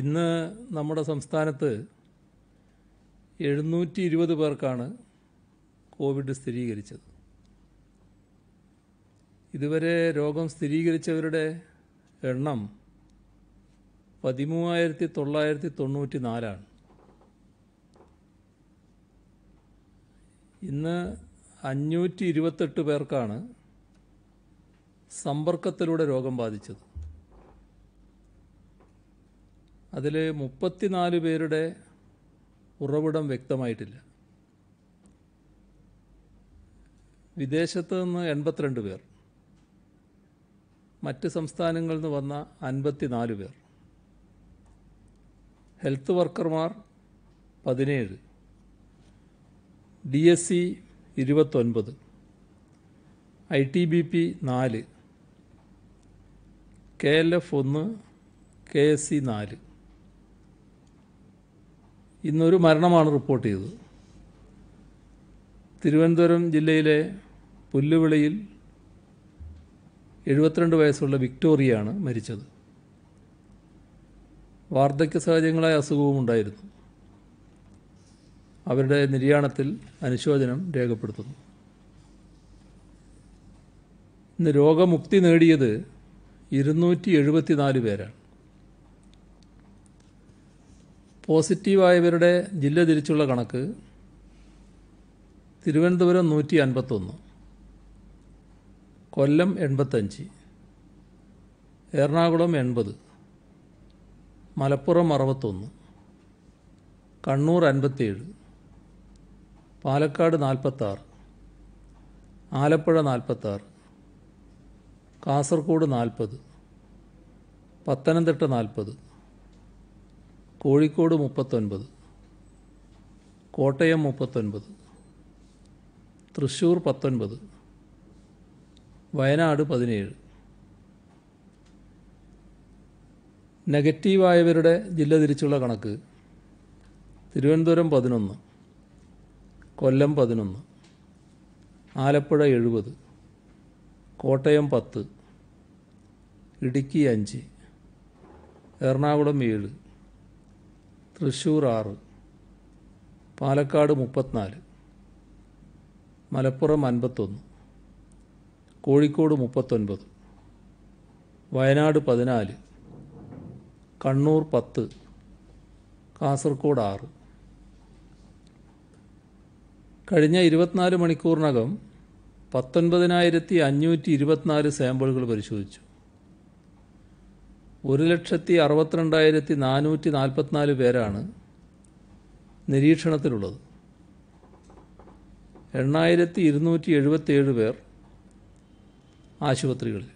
ഇന്ന് നമ്മുടെ സംസ്ഥാനത്ത് എഴുന്നൂറ്റി ഇരുപത് പേർക്കാണ് കോവിഡ് സ്ഥിരീകരിച്ചത് ഇതുവരെ രോഗം സ്ഥിരീകരിച്ചവരുടെ എണ്ണം പതിമൂവായിരത്തി തൊള്ളായിരത്തി തൊണ്ണൂറ്റി നാലാണ് ഇന്ന് അഞ്ഞൂറ്റി ഇരുപത്തെട്ട് പേർക്കാണ് സമ്പർക്കത്തിലൂടെ രോഗം ബാധിച്ചത് അതിൽ മുപ്പത്തിനാല് പേരുടെ ഉറവിടം വ്യക്തമായിട്ടില്ല വിദേശത്ത് നിന്ന് എൺപത്തിരണ്ട് പേർ മറ്റ് സംസ്ഥാനങ്ങളിൽ നിന്ന് വന്ന അൻപത്തിനാല് പേർ ഹെൽത്ത് വർക്കർമാർ പതിനേഴ് ഡി എസ് സി ഇരുപത്തൊൻപത് ഐ ടി ബി പി നാല് കെ എൽ എഫ് ഒന്ന് കെ എസ് സി നാല് ഇന്നൊരു മരണമാണ് റിപ്പോർട്ട് ചെയ്തത് തിരുവനന്തപുരം ജില്ലയിലെ പുല്ലുവിളയിൽ എഴുപത്തിരണ്ട് വയസ്സുള്ള വിക്ടോറിയയാണ് മരിച്ചത് വാർദ്ധക്യ സഹജങ്ങളായ അസുഖവും ഉണ്ടായിരുന്നു അവരുടെ നിര്യാണത്തിൽ അനുശോചനം രേഖപ്പെടുത്തുന്നു ഇന്ന് രോഗമുക്തി നേടിയത് ഇരുന്നൂറ്റി എഴുപത്തിനാല് പേരാണ് പോസിറ്റീവായവരുടെ ജില്ല തിരിച്ചുള്ള കണക്ക് തിരുവനന്തപുരം നൂറ്റി അൻപത്തൊന്ന് കൊല്ലം എൺപത്തഞ്ച് എറണാകുളം എൺപത് മലപ്പുറം അറുപത്തൊന്ന് കണ്ണൂർ അൻപത്തേഴ് പാലക്കാട് നാൽപ്പത്താറ് ആലപ്പുഴ നാൽപ്പത്താറ് കാസർഗോഡ് നാൽപ്പത് പത്തനംതിട്ട നാൽപ്പത് കോഴിക്കോട് മുപ്പത്തൊൻപത് കോട്ടയം മുപ്പത്തൊൻപത് തൃശ്ശൂർ പത്തൊൻപത് വയനാട് പതിനേഴ് നെഗറ്റീവായവരുടെ ജില്ല തിരിച്ചുള്ള കണക്ക് തിരുവനന്തപുരം പതിനൊന്ന് കൊല്ലം പതിനൊന്ന് ആലപ്പുഴ എഴുപത് കോട്ടയം പത്ത് ഇടുക്കി അഞ്ച് എറണാകുളം ഏഴ് തൃശ്ശൂർ ആറ് പാലക്കാട് മുപ്പത്തിനാല് മലപ്പുറം അൻപത്തൊന്ന് കോഴിക്കോട് മുപ്പത്തൊൻപത് വയനാട് പതിനാല് കണ്ണൂർ പത്ത് കാസർഗോഡ് ആറ് കഴിഞ്ഞ ഇരുപത്തിനാല് മണിക്കൂറിനകം പത്തൊൻപതിനായിരത്തി അഞ്ഞൂറ്റി ഇരുപത്തിനാല് സാമ്പിളുകൾ പരിശോധിച്ചു ഒരു ലക്ഷത്തി അറുപത്തിരണ്ടായിരത്തി നാനൂറ്റി നാൽപ്പത്തിനാല് പേരാണ് നിരീക്ഷണത്തിലുള്ളത് എണ്ണായിരത്തി ഇരുന്നൂറ്റി എഴുപത്തിയേഴ് പേർ ആശുപത്രികളിൽ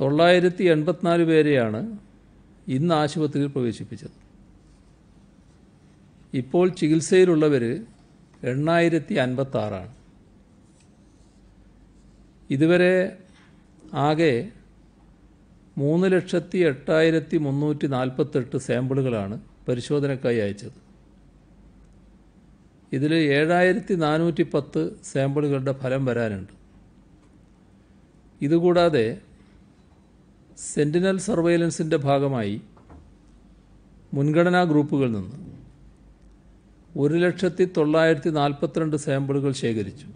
തൊള്ളായിരത്തി എൺപത്തിനാല് പേരെയാണ് ഇന്ന് ആശുപത്രിയിൽ പ്രവേശിപ്പിച്ചത് ഇപ്പോൾ ചികിത്സയിലുള്ളവർ എണ്ണായിരത്തി അൻപത്താറാണ് ഇതുവരെ ആകെ മൂന്ന് ലക്ഷത്തി എട്ടായിരത്തി മുന്നൂറ്റി നാൽപ്പത്തെട്ട് സാമ്പിളുകളാണ് പരിശോധനക്കായി അയച്ചത് ഇതിൽ ഏഴായിരത്തി നാനൂറ്റി പത്ത് സാമ്പിളുകളുടെ ഫലം വരാനുണ്ട് ഇതുകൂടാതെ സെൻറ്റിനൽ സർവൈലൻസിൻ്റെ ഭാഗമായി മുൻഗണനാ ഗ്രൂപ്പുകളിൽ നിന്ന് ഒരു ലക്ഷത്തി തൊള്ളായിരത്തി നാൽപ്പത്തിരണ്ട് സാമ്പിളുകൾ ശേഖരിച്ചു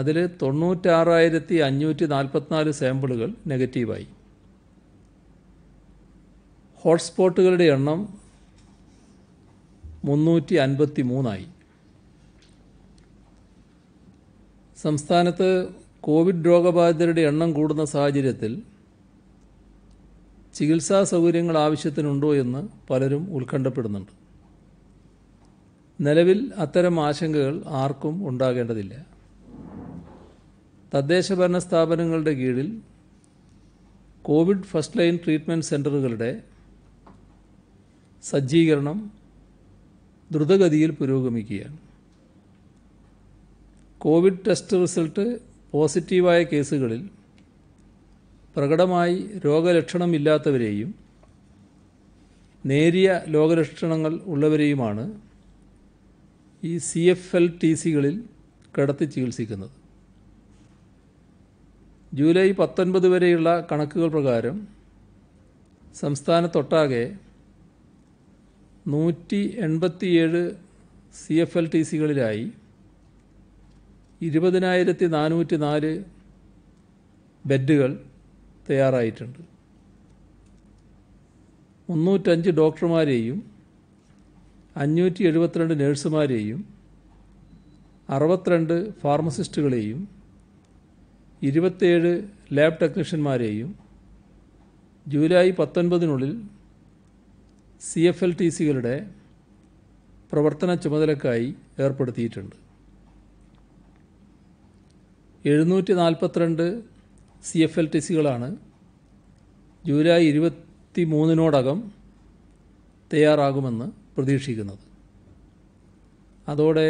അതിൽ തൊണ്ണൂറ്റാറായിരത്തി അഞ്ഞൂറ്റി നാൽപ്പത്തിനാല് സാമ്പിളുകൾ നെഗറ്റീവായി ഹോട്ട്സ്പോട്ടുകളുടെ എണ്ണം മുന്നൂറ്റി അൻപത്തി മൂന്നായി സംസ്ഥാനത്ത് കോവിഡ് രോഗബാധിതരുടെ എണ്ണം കൂടുന്ന സാഹചര്യത്തിൽ ചികിത്സാ സൗകര്യങ്ങൾ ആവശ്യത്തിനുണ്ടോ എന്ന് പലരും ഉത്കണ്ഠപ്പെടുന്നുണ്ട് നിലവിൽ അത്തരം ആശങ്കകൾ ആർക്കും ഉണ്ടാകേണ്ടതില്ല തദ്ദേശ ഭരണ സ്ഥാപനങ്ങളുടെ കീഴിൽ കോവിഡ് ഫസ്റ്റ് ലൈൻ ട്രീറ്റ്മെൻറ്റ് സെൻ്ററുകളുടെ സജ്ജീകരണം ദ്രുതഗതിയിൽ പുരോഗമിക്കുകയാണ് കോവിഡ് ടെസ്റ്റ് റിസൾട്ട് പോസിറ്റീവായ കേസുകളിൽ പ്രകടമായി രോഗലക്ഷണമില്ലാത്തവരെയും നേരിയ രോഗലക്ഷണങ്ങൾ ഉള്ളവരെയുമാണ് ഈ സി എഫ് എൽ ടി സികളിൽ കിടത്തി ചികിത്സിക്കുന്നത് ജൂലൈ പത്തൊൻപത് വരെയുള്ള കണക്കുകൾ പ്രകാരം സംസ്ഥാനത്തൊട്ടാകെ നൂറ്റി എൺപത്തിയേഴ് സി എഫ് എൽ ടി സികളിലായി ഇരുപതിനായിരത്തി നാനൂറ്റി നാല് ബെഡുകൾ തയ്യാറായിട്ടുണ്ട് മുന്നൂറ്റഞ്ച് ഡോക്ടർമാരെയും അഞ്ഞൂറ്റി എഴുപത്തിരണ്ട് നേഴ്സുമാരെയും അറുപത്തിരണ്ട് ഫാർമസിസ്റ്റുകളെയും ഇരുപത്തേഴ് ലാബ് ടെക്നീഷ്യന്മാരെയും ജൂലൈ പത്തൊൻപതിനുള്ളിൽ സി എഫ് എൽ ടി സികളുടെ പ്രവർത്തന ചുമതലക്കായി ഏർപ്പെടുത്തിയിട്ടുണ്ട് എഴുന്നൂറ്റി നാൽപ്പത്തിരണ്ട് സി എഫ് എൽ ടി സികളാണ് ജൂലൈ ഇരുപത്തി മൂന്നിനോടകം തയ്യാറാകുമെന്ന് പ്രതീക്ഷിക്കുന്നത് അതോടെ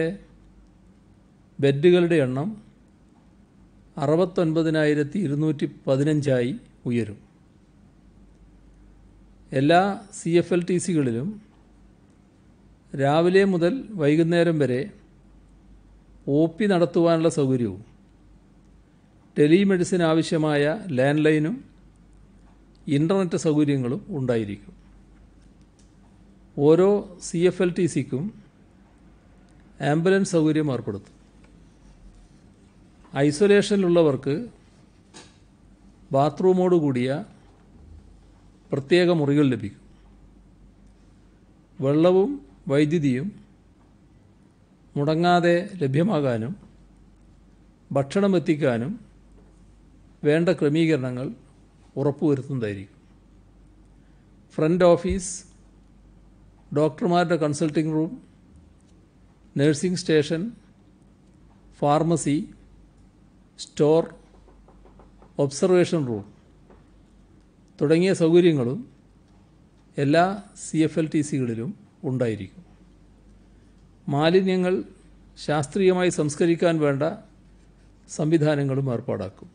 ബെഡുകളുടെ എണ്ണം അറുപത്തൊൻപതിനായിരത്തി ഇരുന്നൂറ്റി പതിനഞ്ചായി ഉയരും എല്ലാ സി എഫ് എൽ ടി സികളിലും രാവിലെ മുതൽ വൈകുന്നേരം വരെ ഒ പി നടത്തുവാനുള്ള സൗകര്യവും ടെലിമെഡിസിൻ ആവശ്യമായ ലാൻഡ് ലൈനും ഇൻ്റർനെറ്റ് സൗകര്യങ്ങളും ഉണ്ടായിരിക്കും ഓരോ സി എഫ് എൽ ടി സിക്കും ആംബുലൻസ് സൗകര്യം ഏർപ്പെടുത്തും ഐസൊലേഷനിലുള്ളവർക്ക് ബാത്റൂമോട് കൂടിയ പ്രത്യേക മുറികൾ ലഭിക്കും വെള്ളവും വൈദ്യുതിയും മുടങ്ങാതെ ലഭ്യമാകാനും ഭക്ഷണം എത്തിക്കാനും വേണ്ട ക്രമീകരണങ്ങൾ ഉറപ്പുവരുത്തുന്നതായിരിക്കും ഫ്രണ്ട് ഓഫീസ് ഡോക്ടർമാരുടെ consulting room nursing station pharmacy store observation room തുടങ്ങിയ സൗകര്യങ്ങളും എല്ലാ സി എഫ് എൽ ടി സികളിലും ഉണ്ടായിരിക്കും മാലിന്യങ്ങൾ ശാസ്ത്രീയമായി സംസ്കരിക്കാൻ വേണ്ട സംവിധാനങ്ങളും ഏർപ്പാടാക്കും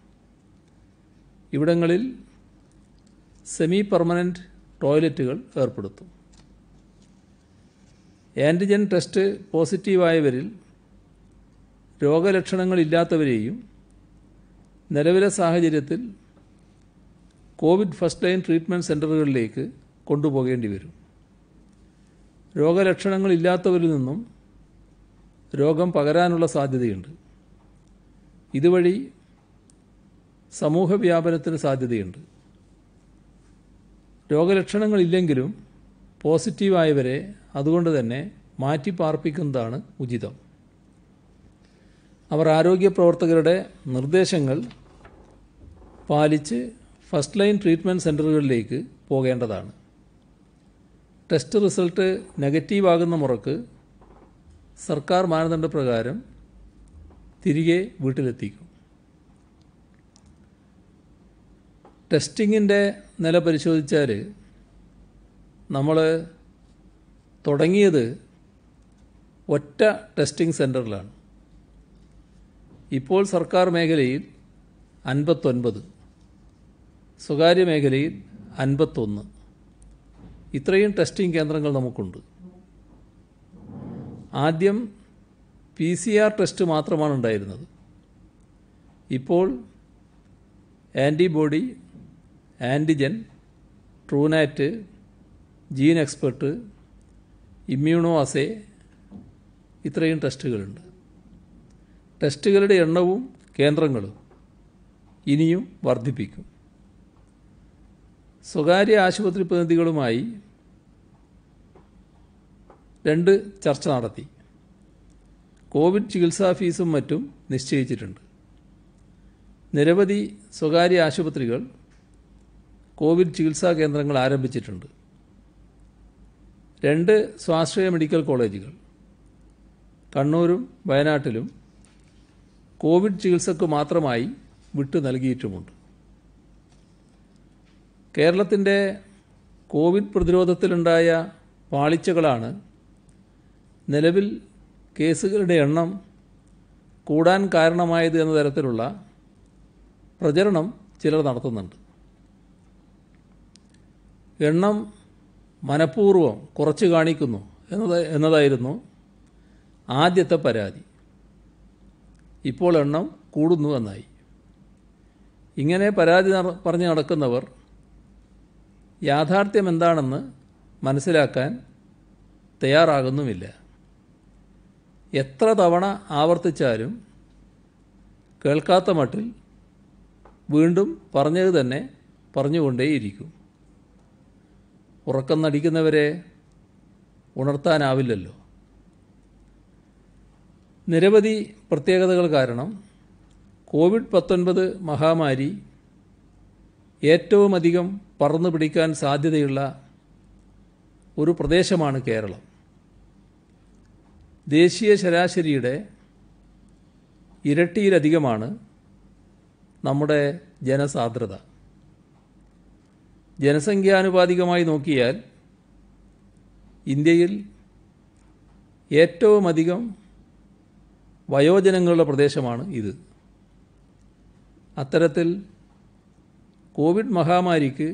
ഇവിടങ്ങളിൽ സെമി പെർമനൻറ്റ് ടോയ്ലറ്റുകൾ ഏർപ്പെടുത്തും ആൻറ്റിജൻ ടെസ്റ്റ് പോസിറ്റീവായവരിൽ രോഗലക്ഷണങ്ങളില്ലാത്തവരെയും നിലവിലെ സാഹചര്യത്തിൽ കോവിഡ് ഫസ്റ്റ് ലൈൻ ട്രീറ്റ്മെൻറ്റ് സെൻ്ററുകളിലേക്ക് കൊണ്ടുപോകേണ്ടി വരും രോഗലക്ഷണങ്ങളില്ലാത്തവരിൽ നിന്നും രോഗം പകരാനുള്ള സാധ്യതയുണ്ട് ഇതുവഴി സമൂഹവ്യാപനത്തിന് സാധ്യതയുണ്ട് രോഗലക്ഷണങ്ങളില്ലെങ്കിലും പോസിറ്റീവായവരെ അതുകൊണ്ട് തന്നെ മാറ്റി പാർപ്പിക്കുന്നതാണ് ഉചിതം അവർ ആരോഗ്യ പ്രവർത്തകരുടെ നിർദ്ദേശങ്ങൾ പാലിച്ച് ഫസ്റ്റ് ലൈൻ ട്രീറ്റ്മെൻറ്റ് സെൻറ്ററുകളിലേക്ക് പോകേണ്ടതാണ് ടെസ്റ്റ് റിസൾട്ട് നെഗറ്റീവ് ആകുന്ന മുറക്ക് സർക്കാർ മാനദണ്ഡപ്രകാരം തിരികെ വീട്ടിലെത്തിക്കും ടെസ്റ്റിങ്ങിൻ്റെ നില പരിശോധിച്ചാൽ നമ്മൾ തുടങ്ങിയത് ഒറ്റ ടെസ്റ്റിംഗ് സെൻറ്ററിലാണ് ഇപ്പോൾ സർക്കാർ മേഖലയിൽ അൻപത്തൊൻപത് സ്വകാര്യ മേഖലയിൽ അൻപത്തൊന്ന് ഇത്രയും ടെസ്റ്റിംഗ് കേന്ദ്രങ്ങൾ നമുക്കുണ്ട് ആദ്യം പി സി ആർ ടെസ്റ്റ് മാത്രമാണ് ഉണ്ടായിരുന്നത് ഇപ്പോൾ antibody antigen Truenat gene expert immunoassay ഇത്രയും ടെസ്റ്റുകളുണ്ട് ടെസ്റ്റുകളുടെ എണ്ണവും കേന്ദ്രങ്ങളും ഇനിയും വർദ്ധിപ്പിക്കും സ്വകാര്യ ആശുപത്രി പ്രതിനിധികളുമായി രണ്ട് ചർച്ച നടത്തി കോവിഡ് ചികിത്സാ ഫീസും മറ്റും നിശ്ചയിച്ചിട്ടുണ്ട് നിരവധി സ്വകാര്യ ആശുപത്രികൾ കോവിഡ് ചികിത്സാ കേന്ദ്രങ്ങൾ ആരംഭിച്ചിട്ടുണ്ട് രണ്ട് സ്വാശ്രയ മെഡിക്കൽ കോളേജുകൾ കണ്ണൂരും വയനാട്ടിലും കോവിഡ് ചികിത്സക്ക് മാത്രമായി വിട്ടു നൽകിയിട്ടുമുണ്ട് കേരളത്തിൻ്റെ കോവിഡ് പ്രതിരോധത്തിലുണ്ടായ പാളിച്ചകളാണ് നിലവിൽ കേസുകളുടെ എണ്ണം കൂടാൻ കാരണമായത് എന്ന തരത്തിലുള്ള പ്രചരണം ചിലർ നടത്തുന്നുണ്ട് എണ്ണം മനഃപൂർവ്വം കുറച്ച് കാണിക്കുന്നു എന്നത് എന്നതായിരുന്നു ആദ്യത്തെ പരാതി ഇപ്പോൾ എണ്ണം കൂടുന്നു എന്നായി ഇങ്ങനെ പരാതി പറഞ്ഞു നടക്കുന്നവർ യാഥാർത്ഥ്യം എന്താണെന്ന് മനസ്സിലാക്കാൻ തയ്യാറാകുന്നുമില്ല എത്ര തവണ ആവർത്തിച്ചാലും കേൾക്കാത്ത മട്ടിൽ വീണ്ടും പറഞ്ഞത് തന്നെ പറഞ്ഞുകൊണ്ടേയിരിക്കും ഉറക്കം നടിക്കുന്നവരെ ഉണർത്താനാവില്ലല്ലോ നിരവധി പ്രത്യേകതകൾ കാരണം കോവിഡ് പത്തൊൻപത് മഹാമാരി ഏറ്റവും അധികം പറന്നു പിടിക്കാൻ സാധ്യതയുള്ള ഒരു പ്രദേശമാണ് കേരളം ദേശീയ ശരാശരിയുടെ ഇരട്ടിയിലധികമാണ് നമ്മുടെ ജനസാന്ദ്രത ജനസംഖ്യാനുപാതികമായി നോക്കിയാൽ ഇന്ത്യയിൽ ഏറ്റവും അധികം വയോജനങ്ങളുടെ പ്രദേശമാണ് ഇത് അത്തരത്തിൽ കോവിഡ് മഹാമാരിക്ക്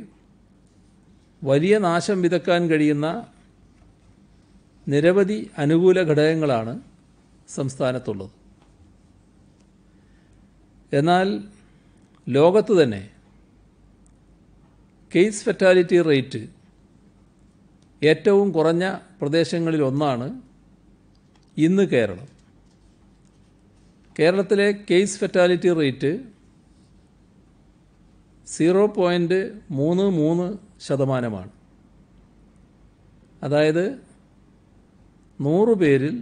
വലിയ നാശം വിതക്കാൻ കഴിയുന്ന നിരവധി അനുകൂല ഘടകങ്ങളാണ് സംസ്ഥാനത്തുള്ളത് എന്നാൽ ലോകത്ത് തന്നെ കേസ് ഫെറ്റാലിറ്റി റേറ്റ് ഏറ്റവും കുറഞ്ഞ പ്രദേശങ്ങളിൽ ഒന്നാണ് ഇന്ന് കേരളം കേരളത്തിലെ case fatality rate zero point മൂന്ന് മൂന്ന് ശതമാനമാണ് അതായത് നൂറ് പേരിൽ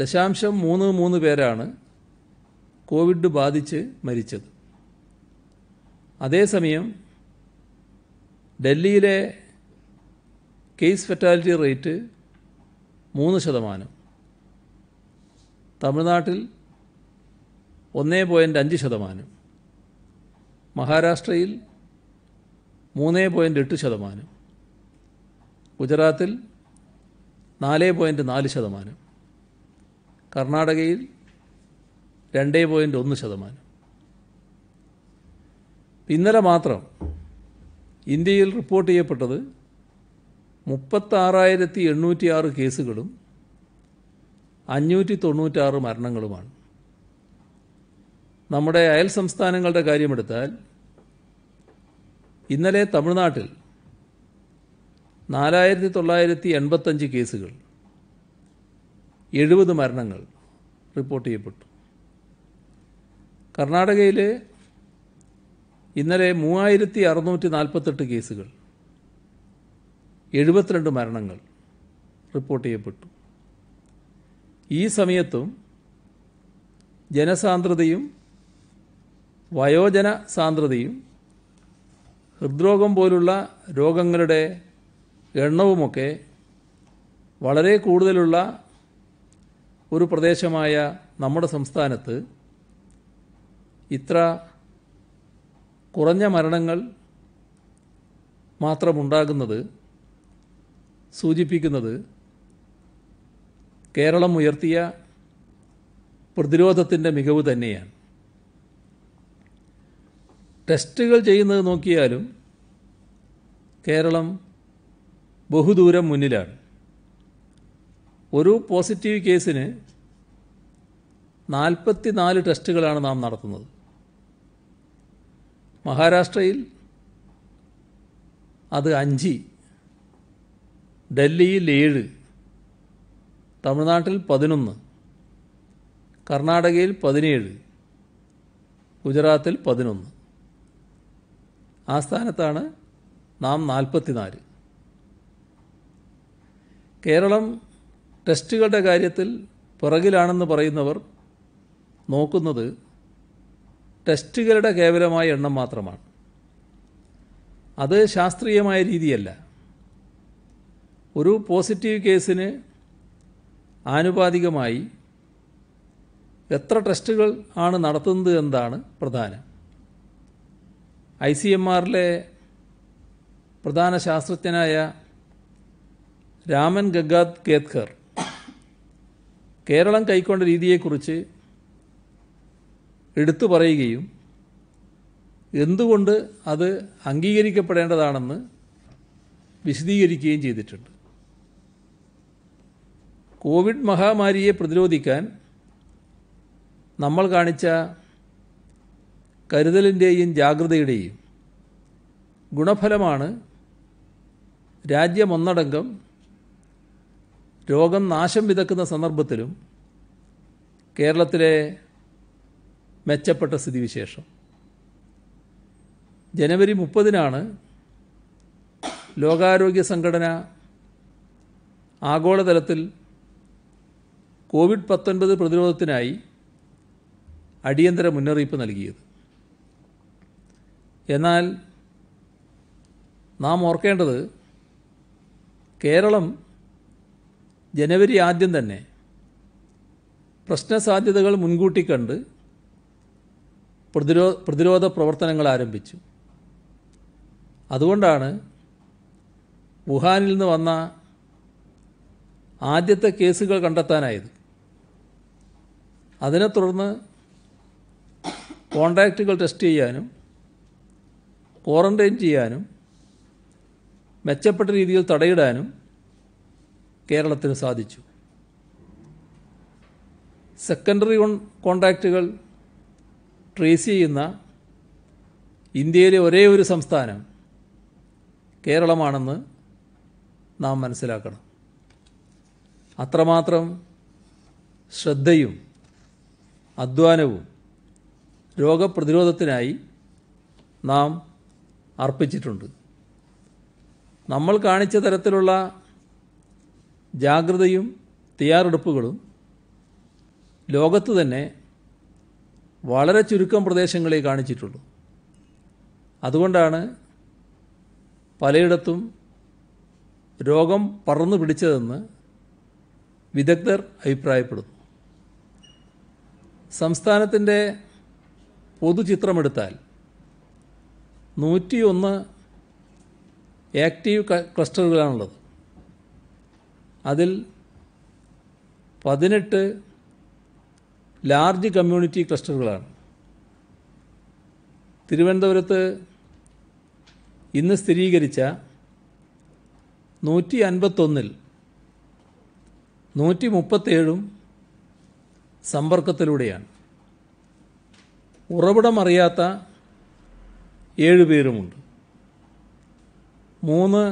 ദശാംശം മൂന്ന് മൂന്ന് പേരാണ് കോവിഡ് ബാധിച്ച് മരിച്ചത് അതേസമയം ഡൽഹിയിലെ കേസ് ഫെറ്റാലിറ്റി റേറ്റ് മൂന്ന് ശതമാനം തമിഴ്നാട്ടിൽ ഒന്നേ പോയിൻ്റ് അഞ്ച് ശതമാനം മഹാരാഷ്ട്രയിൽ മൂന്നേ പോയിൻ്റ് എട്ട് ശതമാനം ഗുജറാത്തിൽ നാല് പോയിൻറ്റ് നാല് ശതമാനം കർണാടകയിൽ രണ്ടേ പോയിൻ്റ് ഒന്ന് ശതമാനം ഇന്നലെ മാത്രം ഇന്ത്യയിൽ റിപ്പോർട്ട് ചെയ്യപ്പെട്ടത് മുപ്പത്താറായിരത്തി എണ്ണൂറ്റി ആറ് കേസുകളും അഞ്ഞൂറ്റി തൊണ്ണൂറ്റാറ് മരണങ്ങളുമാണ് നമ്മുടെ അയൽ സംസ്ഥാനങ്ങളുടെ കാര്യമെടുത്താൽ ഇന്നലെ തമിഴ്നാട്ടിൽ നാലായിരത്തി തൊള്ളായിരത്തി എൺപത്തഞ്ച് കേസുകൾ എഴുപത് മരണങ്ങൾ റിപ്പോർട്ട് ചെയ്യപ്പെട്ടു കർണാടകയിൽ ഇന്നലെ മൂവായിരത്തി അറുന്നൂറ്റി നാൽപ്പത്തെട്ട് കേസുകൾ എഴുപത്തിരണ്ട് മരണങ്ങൾ റിപ്പോർട്ട് ചെയ്യപ്പെട്ടു ഈ സമയത്തും ജനസാന്ദ്രതയും വയോജന സാന്ദ്രതയും ഹൃദ്രോഗം പോലുള്ള രോഗങ്ങളുടെ എണ്ണവുമൊക്കെ വളരെ കൂടുതലുള്ള ഒരു പ്രദേശമായ നമ്മുടെ സംസ്ഥാനത്ത് ഇത്ര കുറഞ്ഞ മരണങ്ങൾ മാത്രമുണ്ടാകുന്നത് സൂചിപ്പിക്കുന്നത് കേരളം ഉയർത്തിയ പ്രതിരോധത്തിൻ്റെ മികവ് തന്നെയാണ് ടെസ്റ്റുകൾ ചെയ്യുന്നത് നോക്കിയാലും കേരളം ബഹുദൂരം മുന്നിലാണ് ഒരു പോസിറ്റീവ് കേസിന് നാൽപ്പത്തി നാല് ടെസ്റ്റുകളാണ് നാം നടത്തുന്നത് മഹാരാഷ്ട്രയിൽ അത് അഞ്ച് ഡൽഹിയിൽ ഏഴ് തമിഴ്നാട്ടിൽ പതിനൊന്ന് കർണാടകയിൽ പതിനേഴ് ഗുജറാത്തിൽ പതിനൊന്ന് ആ സ്ഥാനത്താണ് നാം നാൽപ്പത്തിനാല് കേരളം ടെസ്റ്റുകളുടെ കാര്യത്തിൽ പിറകിലാണെന്ന് പറയുന്നവർ നോക്കുന്നത് ടെസ്റ്റുകളുടെ കേവലമായ എണ്ണം മാത്രമാണ് അത് ശാസ്ത്രീയമായ രീതിയല്ല ഒരു പോസിറ്റീവ് കേസിന് ആനുപാതികമായി എത്ര ടെസ്റ്റുകൾ ആണ് നടത്തുന്നത് എന്നതാണ് പ്രധാനം ഐ സി എം ആറിലെ പ്രധാന ശാസ്ത്രജ്ഞനായ രാമൻ ഗംഗാദ് കേത്കർ കേരളം കൈക്കൊണ്ട രീതിയെക്കുറിച്ച് എടുത്തു പറയുകയും എന്തുകൊണ്ട് അത് അംഗീകരിക്കപ്പെടേണ്ടതാണെന്ന് വിശദീകരിക്കുകയും ചെയ്തിട്ടുണ്ട് കോവിഡ് മഹാമാരിയെ പ്രതിരോധിക്കാൻ നമ്മൾ കാണിച്ച കരുതലിൻ്റെയും ജാഗ്രതയുടെയും ഗുണഫലമാണ് രാജ്യമൊന്നടങ്കം രോഗം നാശം വിതക്കുന്ന സന്ദർഭത്തിലും കേരളത്തിലെ മെച്ചപ്പെട്ട സ്ഥിതിവിശേഷം ജനുവരി മുപ്പതിനാണ് ലോകാരോഗ്യ സംഘടന ആഗോളതലത്തിൽ കോവിഡ് പത്തൊൻപത് പ്രതിരോധത്തിനായി അടിയന്തര മുന്നറിയിപ്പ് നൽകിയത് എന്നാൽ നാം ഓർക്കേണ്ടത് കേരളം ജനുവരി ആദ്യം തന്നെ പ്രശ്നസാധ്യതകൾ മുൻകൂട്ടി കണ്ട് പ്രതിരോ പ്രതിരോധ പ്രവർത്തനങ്ങൾ ആരംഭിച്ചു അതുകൊണ്ടാണ് വുഹാനിൽ നിന്ന് വന്ന ആദ്യത്തെ കേസുകൾ കണ്ടെത്താനായത് അതിനെ തുടർന്ന് കോണ്ടാക്റ്റുകൾ ടെസ്റ്റ് ചെയ്യാനും ക്വാറൻറ്റൈൻ ചെയ്യാനും മെച്ചപ്പെട്ട രീതിയിൽ തടയിടാനും കേരളത്തിന് സാധിച്ചു സെക്കൻഡറി കോണ്ടാക്റ്റുകൾ ട്രേസ് ചെയ്യുന്ന ഇന്ത്യയിലെ ഒരേ ഒരു സംസ്ഥാനം കേരളമാണെന്ന് നാം മനസ്സിലാക്കണം അത്രമാത്രം ശ്രദ്ധയും അധ്വാനവും രോഗപ്രതിരോധത്തിനായി നാം അർപ്പിച്ചിട്ടുണ്ട് നമ്മൾ കാണിച്ച തരത്തിലുള്ള ജാഗ്രതയും തയ്യാറെടുപ്പുകളും ലോകത്ത് തന്നെ വളരെ ചുരുക്കം പ്രദേശങ്ങളെ കാണിച്ചിട്ടുള്ളൂ അതുകൊണ്ടാണ് പലയിടത്തും രോഗം പറന്നു പിടിച്ചതെന്ന് വിദഗ്ധർ അഭിപ്രായപ്പെടുന്നു സംസ്ഥാനത്തിൻ്റെ പൊതുചിത്രമെടുത്താൽ നൂറ്റിയൊന്ന് ആക്റ്റീവ് ക്ലസ്റ്ററുകളാണുള്ളത് അതിൽ പതിനെട്ട് ലാർജ് കമ്മ്യൂണിറ്റി ക്ലസ്റ്ററുകളാണ് തിരുവനന്തപുരത്ത് ഇന്ന് സ്ഥിരീകരിച്ച നൂറ്റി അൻപത്തൊന്നിൽ നൂറ്റി മുപ്പത്തേഴും സമ്പർക്കത്തിലൂടെയാണ് ഉറവിടം അറിയാത്ത ഏഴുപേരുമുണ്ട് മൂന്ന്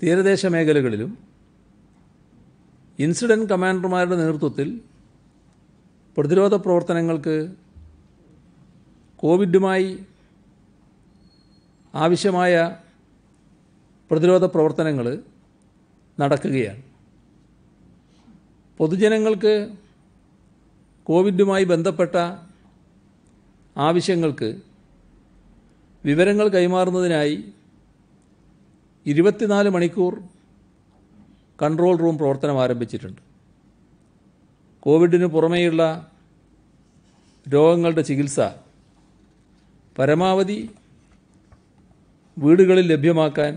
തീരദേശ മേഖലകളിലും ഇൻസിഡൻറ്റ് കമാൻഡർമാരുടെ നേതൃത്വത്തിൽ പ്രതിരോധ പ്രവർത്തനങ്ങൾക്ക് കോവിഡുമായി ആവശ്യമായ പ്രതിരോധ പ്രവർത്തനങ്ങൾ നടക്കുകയാണ് പൊതുജനങ്ങൾക്ക് കോവിഡുമായി ബന്ധപ്പെട്ട ആവശ്യങ്ങൾക്ക് വിവരങ്ങൾ കൈമാറുന്നതിനായി ഇരുപത്തിനാല് മണിക്കൂർ കൺട്രോൾ റൂം പ്രവർത്തനം ആരംഭിച്ചിട്ടുണ്ട് കോവിഡിന് പുറമേയുള്ള രോഗങ്ങളുടെ ചികിത്സ പരമാവധി വീടുകളിൽ ലഭ്യമാക്കാൻ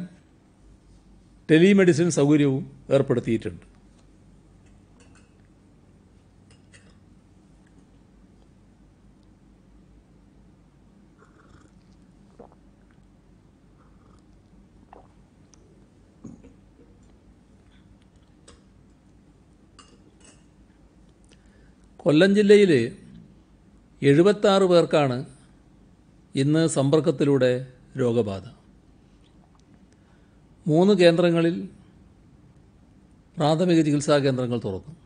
ടെലിമെഡിസിൻ സൗകര്യവും ഏർപ്പെടുത്തിയിട്ടുണ്ട് കൊല്ലം ജില്ലയിൽ എഴുപത്താറ് പേർക്കാണ് ഇന്ന് സമ്പർക്കത്തിലൂടെ രോഗബാധ മൂന്ന് കേന്ദ്രങ്ങളിൽ പ്രാഥമിക ചികിത്സാ കേന്ദ്രങ്ങൾ തുറക്കും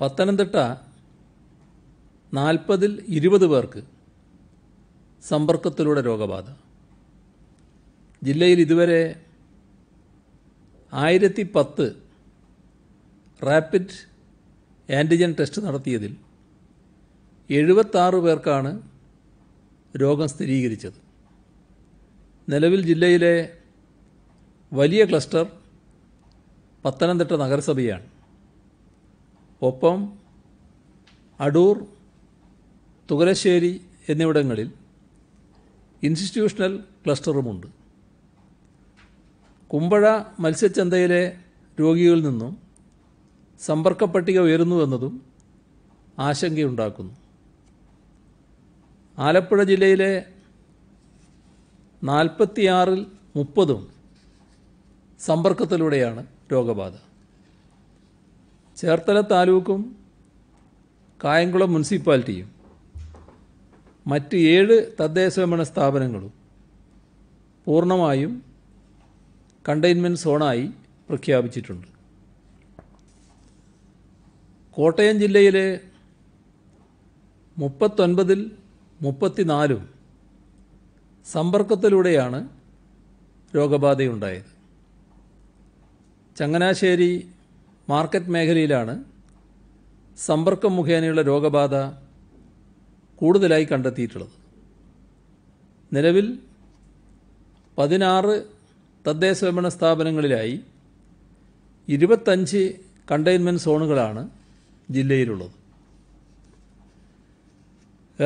പത്തനംതിട്ട നാൽപ്പതിൽ ഇരുപത് പേർക്ക് സമ്പർക്കത്തിലൂടെ രോഗബാധ ജില്ലയിൽ ഇതുവരെ ആയിരത്തി പത്ത് റാപ്പിഡ് ആൻറ്റിജൻ ടെസ്റ്റ് നടത്തിയതിൽ എഴുപത്താറ് പേർക്കാണ് രോഗം സ്ഥിരീകരിച്ചത് നിലവിൽ ജില്ലയിലെ വലിയ ക്ലസ്റ്റർ പത്തനംതിട്ട നഗരസഭയാണ് ഒപ്പം അടൂർ തുകലശ്ശേരി എന്നിവിടങ്ങളിൽ ഇൻസ്റ്റിറ്റ്യൂഷണൽ ക്ലസ്റ്ററുമുണ്ട് കുമ്പഴ മത്സ്യച്ചന്തയിലെ രോഗികളിൽ നിന്നും സമ്പർക്ക പട്ടിക എന്നതും ആശങ്കയുണ്ടാക്കുന്നു ആലപ്പുഴ ജില്ലയിലെ നാൽപ്പത്തിയാറിൽ മുപ്പതും സമ്പർക്കത്തിലൂടെയാണ് രോഗബാധ ചേർത്തല താലൂക്കും കായംകുളം മുനിസിപ്പാലിറ്റിയും മറ്റ് ഏഴ് തദ്ദേശഭരണ സ്ഥാപനങ്ങളും പൂർണ്ണമായും കണ്ടെയ്ൻമെൻറ്റ് സോണായി പ്രഖ്യാപിച്ചിട്ടുണ്ട് കോട്ടയം ജില്ലയിലെ മുപ്പത്തൊൻപതിൽ മുപ്പത്തിനാലും സമ്പർക്കത്തിലൂടെയാണ് രോഗബാധയുണ്ടായത് ചങ്ങനാശ്ശേരി മാർക്കറ്റ് മേഖലയിലാണ് സമ്പർക്കം മുഖേനയുള്ള രോഗബാധ കൂടുതലായി കണ്ടെത്തിയിട്ടുള്ളത് നിലവിൽ പതിനാറ് തദ്ദേശ സ്വയംഭരണ സ്ഥാപനങ്ങളിലായി ഇരുപത്തഞ്ച് കണ്ടെയ്ൻമെൻറ്റ് സോണുകളാണ് ജില്ലയിലുള്ളത്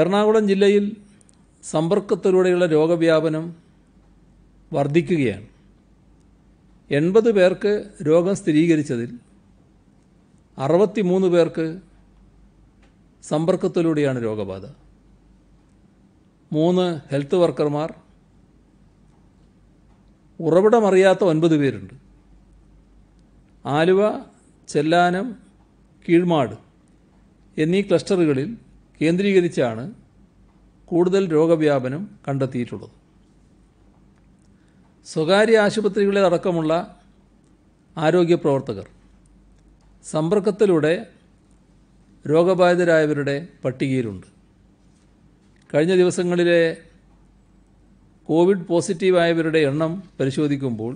എറണാകുളം ജില്ലയിൽ സമ്പർക്കത്തിലൂടെയുള്ള രോഗവ്യാപനം വർദ്ധിക്കുകയാണ് എൺപത് പേർക്ക് രോഗം സ്ഥിരീകരിച്ചതിൽ അറുപത്തിമൂന്ന് പേർക്ക് സമ്പർക്കത്തിലൂടെയാണ് രോഗബാധ മൂന്ന് ഹെൽത്ത് വർക്കർമാർ ഉറവിടമറിയാത്ത ഒൻപത് പേരുണ്ട് ആലുവ ചെല്ലാനം കീഴ്മാട് എന്നീ ക്ലസ്റ്ററുകളിൽ കേന്ദ്രീകരിച്ചാണ് കൂടുതൽ രോഗവ്യാപനം കണ്ടെത്തിയിട്ടുള്ളത് സ്വകാര്യ ആശുപത്രികളിൽ അടക്കമുള്ള ആരോഗ്യ പ്രവർത്തകർ സമ്പർക്കത്തിലൂടെ രോഗബാധിതരായവരുടെ പട്ടികയിലുണ്ട് കഴിഞ്ഞ ദിവസങ്ങളിലെ കോവിഡ് പോസിറ്റീവായവരുടെ എണ്ണം പരിശോധിക്കുമ്പോൾ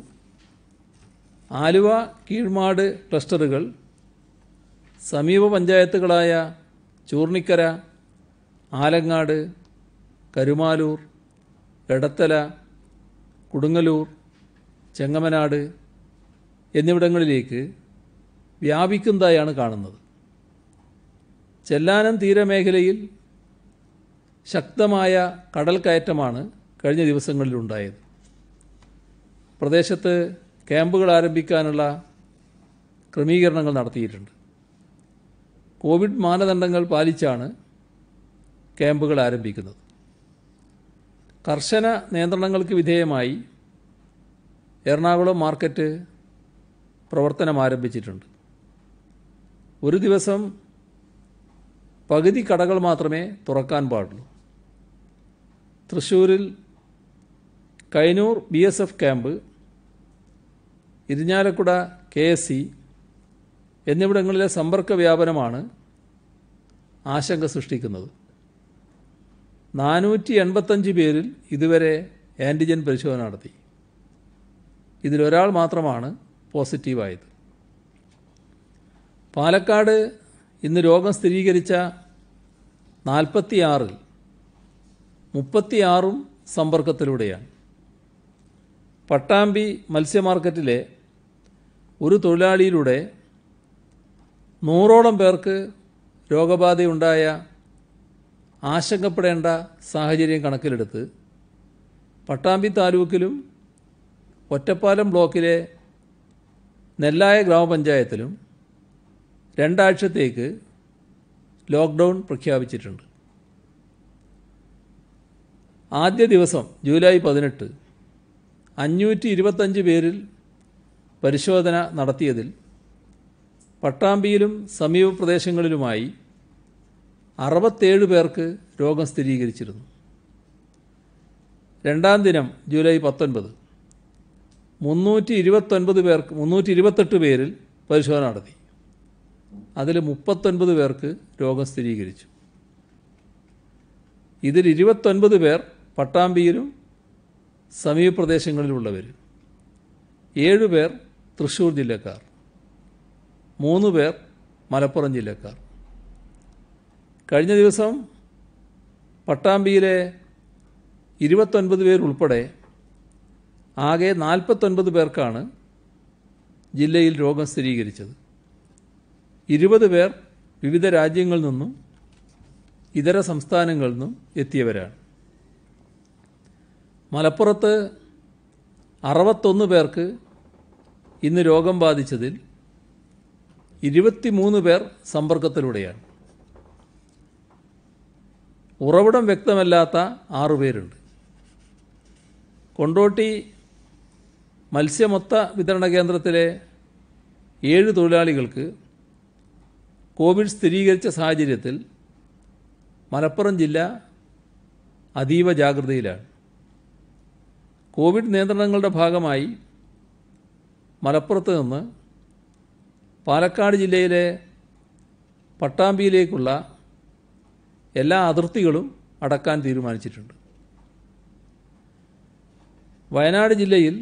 ആലുവ കീഴ്മാട് ക്ലസ്റ്ററുകൾ സമീപ പഞ്ചായത്തുകളായ ചൂർണിക്കര ആലങ്ങാട് കരുമാലൂർ എടത്തല കുടുങ്ങലൂർ ചെങ്ങമനാട് എന്നിവിടങ്ങളിലേക്ക് വ്യാപിക്കുന്നതായാണ് കാണുന്നത് ചെല്ലാനം തീരമേഖലയിൽ ശക്തമായ കടൽ കയറ്റമാണ് കഴിഞ്ഞ ദിവസങ്ങളിലുണ്ടായത് പ്രദേശത്ത് ക്യാമ്പുകൾ ആരംഭിക്കാനുള്ള ക്രമീകരണങ്ങൾ നടത്തിയിട്ടുണ്ട് കോവിഡ് മാനദണ്ഡങ്ങൾ പാലിച്ചാണ് ക്യാമ്പുകൾ ആരംഭിക്കുന്നത് കർശന നിയന്ത്രണങ്ങൾക്ക് വിധേയമായി എറണാകുളം മാർക്കറ്റ് പ്രവർത്തനം ആരംഭിച്ചിട്ടുണ്ട് ഒരു ദിവസം പകുതി കടകൾ മാത്രമേ തുറക്കാൻ പാടുള്ളൂ തൃശ്ശൂരിൽ Kainoor B S F camp Irinjalakuda K S C എന്നിവിടങ്ങളിലെ സമ്പർക്ക വ്യാപനമാണ് ആശങ്ക സൃഷ്ടിക്കുന്നത് നാനൂറ്റി എൺപത്തഞ്ച് പേരിൽ ഇതുവരെ ആൻറ്റിജൻ പരിശോധന നടത്തി ഇതിലൊരാൾ മാത്രമാണ് പോസിറ്റീവായത് പാലക്കാട് ഇന്ന് രോഗം സ്ഥിരീകരിച്ച നാൽപ്പത്തിയാറിൽ മുപ്പത്തിയാറും സമ്പർക്കത്തിലൂടെയാണ് പട്ടാമ്പി മത്സ്യമാർക്കറ്റിലെ ഒരു തൊഴിലാളിയിലൂടെ നൂറോളം പേർക്ക് രോഗബാധയുണ്ടായ ആശങ്കപ്പെടേണ്ട സാഹചര്യം കണക്കിലെടുത്ത് പട്ടാമ്പി താലൂക്കിലും ഒറ്റപ്പാലം ബ്ലോക്കിലെ നെല്ലായ ഗ്രാമപഞ്ചായത്തിലും രണ്ടാഴ്ചത്തേക്ക് ലോക്ക്ഡൗൺ പ്രഖ്യാപിച്ചിട്ടുണ്ട് ആദ്യ ദിവസം ജൂലൈ പതിനെട്ട് അഞ്ഞൂറ്റി ഇരുപത്തഞ്ച് പേരിൽ പരിശോധന നടത്തിയതിൽ പട്ടാമ്പിയിലും സമീപ പ്രദേശങ്ങളിലുമായി അറുപത്തേഴ് പേർക്ക് രോഗം സ്ഥിരീകരിച്ചിരുന്നു രണ്ടാം ദിനം ജൂലൈ പത്തൊൻപത് മുന്നൂറ്റി ഇരുപത്തൊൻപത് പേർക്ക് മുന്നൂറ്റി ഇരുപത്തെട്ട് പേരിൽ പരിശോധന നടത്തി അതിൽ മുപ്പത്തൊൻപത് പേർക്ക് രോഗം സ്ഥിരീകരിച്ചു ഇതിൽ ഇരുപത്തൊൻപത് പേർ പട്ടാമ്പിയിലും സമീപ പ്രദേശങ്ങളിലുള്ളവർ ഏഴുപേർ തൃശ്ശൂർ ജില്ലക്കാർ മൂന്ന് പേർ മലപ്പുറം ജില്ലക്കാർ കഴിഞ്ഞ ദിവസം പട്ടാമ്പിയിലെ ഇരുപത്തൊൻപത് പേരുൾപ്പെടെ ആകെ നാൽപ്പത്തൊൻപത് പേർക്കാണ് ജില്ലയിൽ രോഗം സ്ഥിരീകരിച്ചത് ഇരുപത് പേർ വിവിധ രാജ്യങ്ങളിൽ നിന്നും ഇതര സംസ്ഥാനങ്ങളിൽ നിന്നും എത്തിയവരാണ് മലപ്പുറത്ത് അറുപത്തൊന്ന് പേർക്ക് ഇന്ന് രോഗം ബാധിച്ചതിൽ ഇരുപത്തിമൂന്ന് പേർ സമ്പർക്കത്തിലൂടെയാണ് ഉറവിടം വ്യക്തമല്ലാത്ത ആറുപേരുണ്ട് കൊണ്ടോട്ടി മത്സ്യമൊത്ത വിതരണ കേന്ദ്രത്തിലെ ഏഴ് തൊഴിലാളികൾക്ക് കോവിഡ് സ്ഥിരീകരിച്ച സാഹചര്യത്തിൽ മലപ്പുറം ജില്ല അതീവ ജാഗ്രതയിലാണ് കോവിഡ് നിയന്ത്രണങ്ങളുടെ ഭാഗമായി മലപ്പുറത്ത് നിന്ന് പാലക്കാട് ജില്ലയിലെ പട്ടാമ്പിയിലേക്കുള്ള എല്ലാ അതിർത്തികളും അടക്കാൻ തീരുമാനിച്ചിട്ടുണ്ട് വയനാട് ജില്ലയിൽ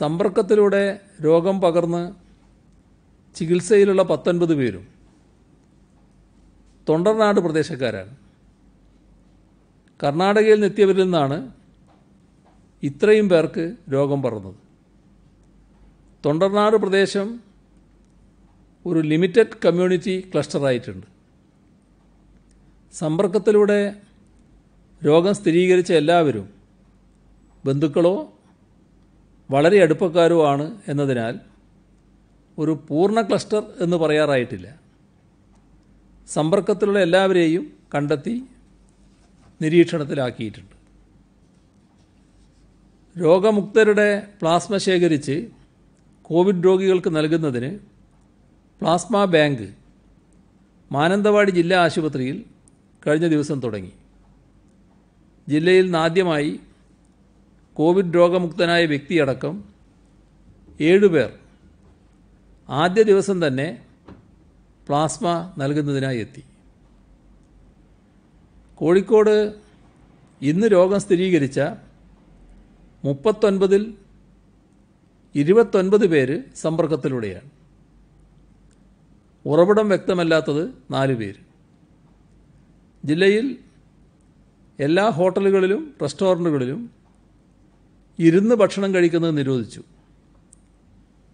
സമ്പർക്കത്തിലൂടെ രോഗം പകർന്ന് ചികിത്സയിലുള്ള പത്തൊൻപത് പേരും തൊണ്ടർനാട് പ്രദേശക്കാരാണ് കർണാടകയിൽ നിന്നെത്തിയവരിൽ നിന്നാണ് ഇത്രയും പേർക്ക് രോഗം പറഞ്ഞത് തൊണ്ടർനാട് പ്രദേശം ഒരു ലിമിറ്റഡ് കമ്മ്യൂണിറ്റി ക്ലസ്റ്ററായിട്ടുണ്ട് സമ്പർക്കത്തിലൂടെ രോഗം സ്ഥിരീകരിച്ച എല്ലാവരും ബന്ധുക്കളോ വളരെ അടുപ്പക്കാരോ ആണ് എന്നതിനാൽ ഒരു പൂർണ്ണ ക്ലസ്റ്റർ എന്ന് പറയാറായിട്ടില്ല സമ്പർക്കത്തിലുള്ള എല്ലാവരെയും കണ്ടെത്തി നിരീക്ഷണത്തിലാക്കിയിട്ടുണ്ട് രോഗമുക്തരുടെ പ്ലാസ്മ ശേഖരിച്ച് കോവിഡ് രോഗികൾക്ക് നൽകുന്നതിന് പ്ലാസ്മ ബാങ്ക് മാനന്തവാടി ജില്ലാ ആശുപത്രിയിൽ കഴിഞ്ഞ ദിവസം തുടങ്ങി ജില്ലയിൽ നിന്നാദ്യമായി കോവിഡ് രോഗമുക്തനായ വ്യക്തിയടക്കം ഏഴുപേർ ആദ്യ ദിവസം തന്നെ പ്ലാസ്മ നൽകുന്നതിനായി എത്തി കോഴിക്കോട് ഇന്ന് രോഗം സ്ഥിരീകരിച്ച മുപ്പത്തൊൻപതിൽ ഇരുപത്തൊൻപത് പേര് സമ്പർക്കത്തിലൂടെയാണ് ഉറവിടം വ്യക്തമല്ലാത്തത് നാല് പേര് ജില്ലയിൽ എല്ലാ ഹോട്ടലുകളിലും റെസ്റ്റോറൻറ്റുകളിലും ഇരുന്ന് ഭക്ഷണം കഴിക്കുന്നത് നിരോധിച്ചു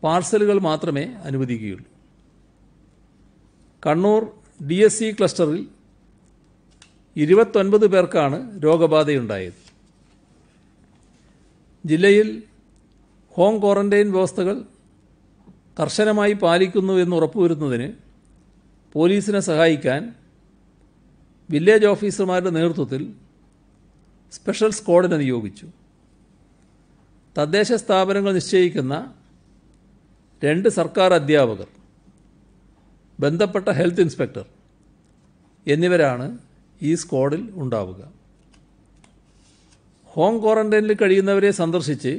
പാർസലുകൾ മാത്രമേ അനുവദിക്കുകയുള്ളൂ കണ്ണൂർ ഡി എസ് സി ക്ലസ്റ്ററിൽ ഇരുപത്തൊൻപത് പേർക്കാണ് രോഗബാധയുണ്ടായത് ജില്ലയിൽ ഹോം ക്വാറന്റൈൻ വ്യവസ്ഥകൾ കർശനമായി പാലിക്കുന്നു എന്ന് ഉറപ്പുവരുന്നതിന് പോലീസിനെ സഹായിക്കാൻ വില്ലേജ് ഓഫീസർമാരുടെ നേതൃത്വത്തിൽ സ്പെഷ്യൽ സ്ക്വാഡിനെ നിയോഗിച്ചു തദ്ദേശ സ്ഥാപനങ്ങൾ നിശ്ചയിക്കുന്ന രണ്ട് സർക്കാർ അധ്യാപകർ ബന്ധപ്പെട്ട ഹെൽത്ത് ഇൻസ്പെക്ടർ എന്നിവരാണ് ഈ സ്ക്വാഡിൽ ഉണ്ടാവുക ഹോം ക്വാറന്റൈനിൽ കഴിയുന്നവരെ സന്ദർശിച്ച്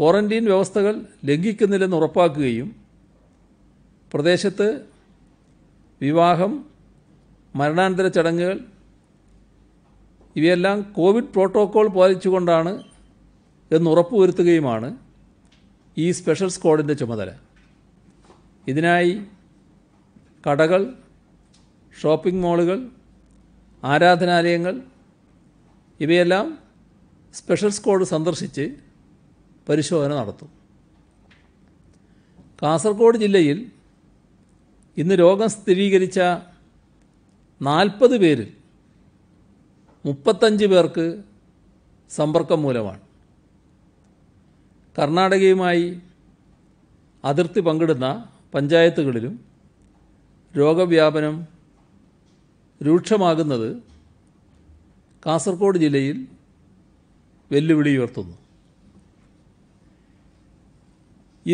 ക്വാറന്റീൻ വ്യവസ്ഥകൾ ലംഘിക്കുന്നില്ലെന്ന് ഉറപ്പാക്കുകയും പ്രദേശത്ത് വിവാഹം മരണാനന്തര ചടങ്ങുകൾ ഇവയെല്ലാം കോവിഡ് പ്രോട്ടോക്കോൾ പാലിച്ചുകൊണ്ടാണ് എന്ന് ഉറപ്പുവരുത്തുകയുമാണ് ഈ സ്പെഷ്യൽ സ്ക്വാഡിൻ്റെ ചുമതല ഇതിനായി കടകൾ ഷോപ്പിംഗ് മാളുകൾ ആരാധനാലയങ്ങൾ ഇവയെല്ലാം സ്പെഷ്യൽ സ്ക്വാഡ് സന്ദർശിച്ച് പരിശോധന നടത്തും കാസർഗോഡ് ജില്ലയിൽ ഇന്ന് രോഗം സ്ഥിരീകരിച്ച നാൽപ്പത് പേരിൽ മുപ്പത്തഞ്ച് പേർക്ക് സമ്പർക്കം മൂലമാണ് കർണാടകയുമായി അതിർത്തി പങ്കിടുന്ന പഞ്ചായത്തുകളിലും രോഗവ്യാപനം രൂക്ഷമാകുന്നത് കാസർഗോഡ് ജില്ലയിൽ വെല്ലുവിളി ഉയർത്തുന്നു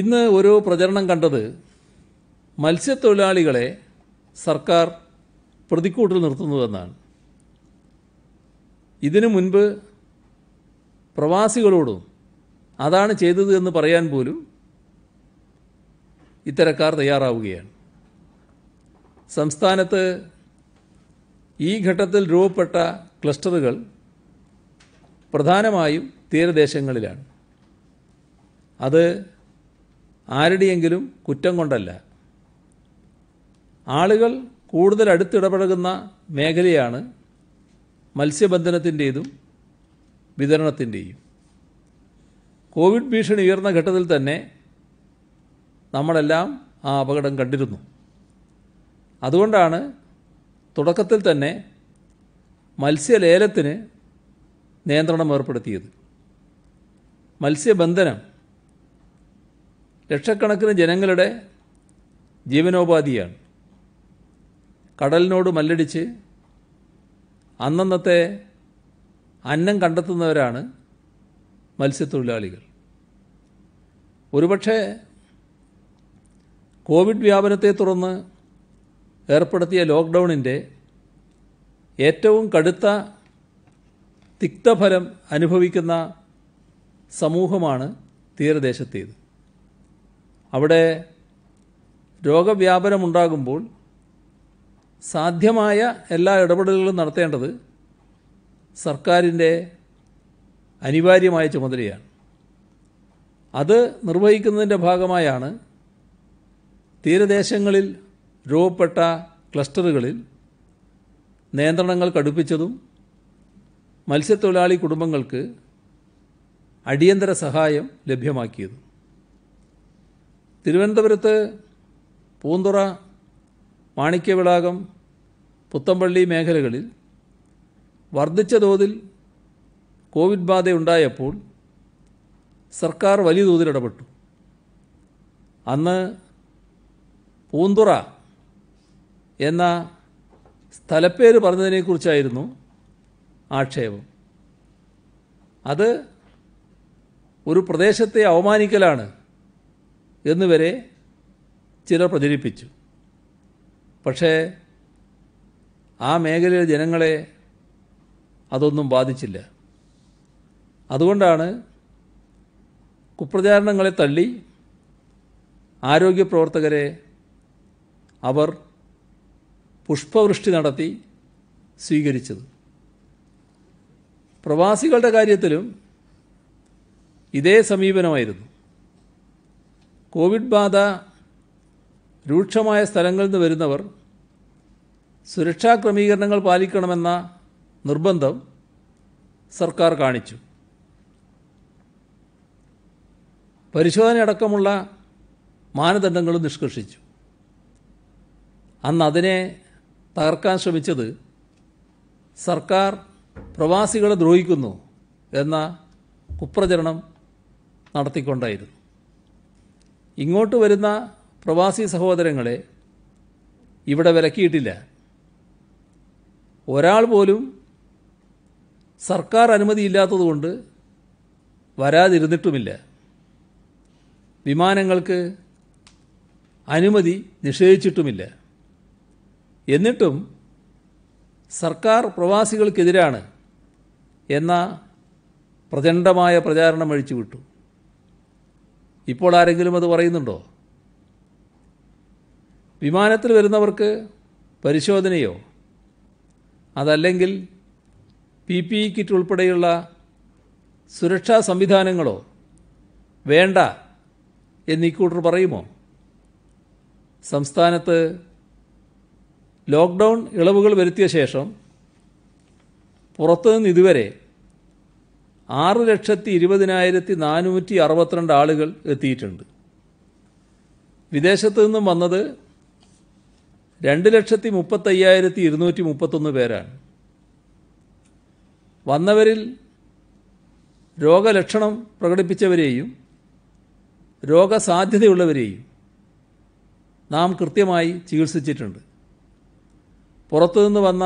ഇന്ന് ഒരു പ്രചരണം കണ്ടത് മത്സ്യത്തൊഴിലാളികളെ സർക്കാർ പ്രതിക്കൂട്ടിൽ നിർത്തുന്നുവെന്നാണ് ഇതിനു മുൻപ് പ്രവാസികളോടും അതാണ് ചെയ്തത് എന്ന് പറയാൻ പോലും ഇത്തരക്കാർ തയ്യാറാവുകയാണ് സംസ്ഥാനത്ത് ഈ ഘട്ടത്തിൽ രൂപപ്പെട്ട ക്ലസ്റ്ററുകൾ പ്രധാനമായും തീരദേശങ്ങളിലാണ് അത് ആരുടെയെങ്കിലും കുറ്റം കൊണ്ടല്ല ആളുകൾ കൂടുതൽ അടുത്തിടപഴകുന്ന മേഖലയാണ് മത്സ്യബന്ധനത്തിൻ്റെതും വിതരണത്തിൻ്റെയും കോവിഡ് ഭീഷണി ഉയർന്ന ഘട്ടത്തിൽ തന്നെ നമ്മളെല്ലാം ആ അപകടം കണ്ടിരുന്നു അതുകൊണ്ടാണ് തുടക്കത്തിൽ തന്നെ മത്സ്യലേലത്തിന് നിയന്ത്രണം ഏർപ്പെടുത്തിയത് മത്സ്യബന്ധനം ലക്ഷക്കണക്കിന് ജനങ്ങളുടെ ജീവനോപാധിയാണ് കടലിനോട് മല്ലടിച്ച് അന്നന്നത്തെ അന്നം കണ്ടെത്തുന്നവരാണ് മത്സ്യത്തൊഴിലാളികൾ ഒരുപക്ഷെ കോവിഡ് വ്യാപനത്തെ തുടർന്ന് ഏർപ്പെടുത്തിയ ലോക്ക്ഡൗണിൻ്റെ ഏറ്റവും കടുത്ത തിക്തഫലം അനുഭവിക്കുന്ന സമൂഹമാണ് തീരദേശത്തേത് അവിടെ രോഗവ്യാപനമുണ്ടാകുമ്പോൾ സാധ്യമായ എല്ലാ ഇടപെടലുകളും നടത്തേണ്ടത് സർക്കാരിൻ്റെ അനിവാര്യമായ ചുമതലയാണ് അത് നിർവഹിക്കുന്നതിൻ്റെ ഭാഗമായാണ് തീരദേശങ്ങളിൽ രൂപപ്പെട്ട ക്ലസ്റ്ററുകളിൽ നിയന്ത്രണങ്ങൾ കടുപ്പിച്ചതും മത്സ്യത്തൊഴിലാളി കുടുംബങ്ങൾക്ക് അടിയന്തര സഹായം ലഭ്യമാക്കിയതും തിരുവനന്തപുരത്ത് പൂന്തുറ മാണിക്യവിളാകം പുത്തമ്പള്ളി മേഖലകളിൽ വർദ്ധിച്ച തോതിൽ കോവിഡ് ബാധയുണ്ടായപ്പോൾ സർക്കാർ വലിയ തോതിൽ ഇടപെട്ടു അന്ന് പൂന്തുറ എന്ന സ്ഥലപ്പേര് പറഞ്ഞതിനെക്കുറിച്ചായിരുന്നു ആക്ഷേപം അത് ഒരു പ്രദേശത്തെ അവമാനിക്കലാണ് എന്നുവരെ ചിലർ പ്രചരിപ്പിച്ചു പക്ഷേ ആ മേഖലയിലെ ജനങ്ങളെ അതൊന്നും ബാധിച്ചില്ല അതുകൊണ്ടാണ് കുപ്രചാരണങ്ങളെ തള്ളി ആരോഗ്യ പ്രവർത്തകരെ അവർ പുഷ്പവൃഷ്ടി നടത്തി സ്വീകരിച്ചത് പ്രവാസികളുടെ കാര്യത്തിലും ഇതേ സമീപനമായിരുന്നു കോവിഡ് ബാധ രൂക്ഷമായ സ്ഥലങ്ങളിൽ നിന്ന് വരുന്നവർ സുരക്ഷാ ക്രമീകരണങ്ങൾ പാലിക്കണമെന്ന നിർബന്ധം സർക്കാർ കാണിച്ചു പരിശോധനയടക്കമുള്ള മാനദണ്ഡങ്ങളും നിഷ്കർഷിച്ചു അന്ന് അതിനെ തകർക്കാൻ ശ്രമിച്ചത് സർക്കാർ പ്രവാസികളെ ദ്രോഹിക്കുന്നു എന്ന കുപ്രചരണം നടത്തിക്കൊണ്ടായിരുന്നു ഇങ്ങോട്ട് വരുന്ന പ്രവാസി സഹോദരങ്ങളെ ഇവിടെ വിലക്കിയിട്ടില്ല ഒരാൾ പോലും സർക്കാർ അനുമതിയില്ലാത്തതുകൊണ്ട് വരാതിരുന്നിട്ടുമില്ല വിമാനങ്ങൾക്ക് അനുമതി നിഷേധിച്ചിട്ടുമില്ല എന്നിട്ടും സർക്കാർ പ്രവാസികൾക്കെതിരാണ് എന്ന പ്രചണ്ഡമായ പ്രചാരണം അഴിച്ചുവിട്ടു ഇപ്പോൾ ആരെങ്കിലും അത് പറയുന്നുണ്ടോ വിമാനത്തിൽ വരുന്നവർക്ക് പരിശോധനയോ അതല്ലെങ്കിൽ പി പി ഇ കിറ്റ് ഉൾപ്പെടെയുള്ള സുരക്ഷാ സംവിധാനങ്ങളോ വേണ്ട എന്ന് ഇക്കൂട്ടർ പറയുമോ സംസ്ഥാനത്ത് ലോക്ക്ഡൗൺ ഇളവുകൾ വരുത്തിയ ശേഷം പുറത്തുനിന്ന് ഇതുവരെ ആറ് ലക്ഷത്തി ഇരുപതിനായിരത്തി നാനൂറ്റി അറുപത്തിരണ്ട് ആളുകൾ എത്തിയിട്ടുണ്ട് വിദേശത്തു നിന്നും വന്നത് രണ്ട് ലക്ഷത്തി മുപ്പത്തയ്യായിരത്തി ഇരുന്നൂറ്റി മുപ്പത്തൊന്ന് പേരാണ് വന്നവരിൽ രോഗലക്ഷണം പ്രകടിപ്പിച്ചവരെയും രോഗസാധ്യതയുള്ളവരെയും നാം കൃത്യമായി ചികിത്സിച്ചിട്ടുണ്ട് പുറത്തുനിന്ന് വന്ന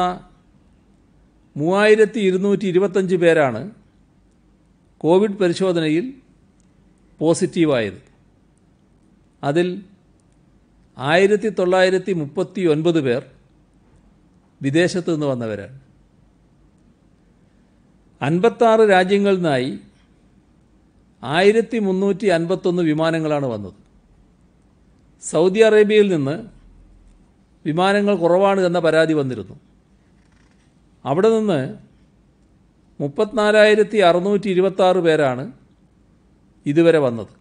മൂവായിരത്തി ഇരുന്നൂറ്റി ഇരുപത്തഞ്ച് പേരാണ് കോവിഡ് പരിശോധനയിൽ പോസിറ്റീവായത് അതിൽ ആയിരത്തി തൊള്ളായിരത്തി മുപ്പത്തി ഒൻപത് പേർ വിദേശത്തു നിന്ന് വന്നവരാണ് അൻപത്താറ് രാജ്യങ്ങളിൽ നിന്നായി ആയിരത്തി മുന്നൂറ്റി അൻപത്തൊന്ന് വിമാനങ്ങളാണ് വന്നത് സൗദി അറേബ്യയിൽ നിന്ന് വിമാനങ്ങൾ കുറവാണ് എന്ന പരാതി വന്നിരുന്നു അവിടെ നിന്ന് മുപ്പത്തിനാലായിരത്തി അറുന്നൂറ്റി ഇരുപത്തി പേരാണ് ഇതുവരെ വന്നത്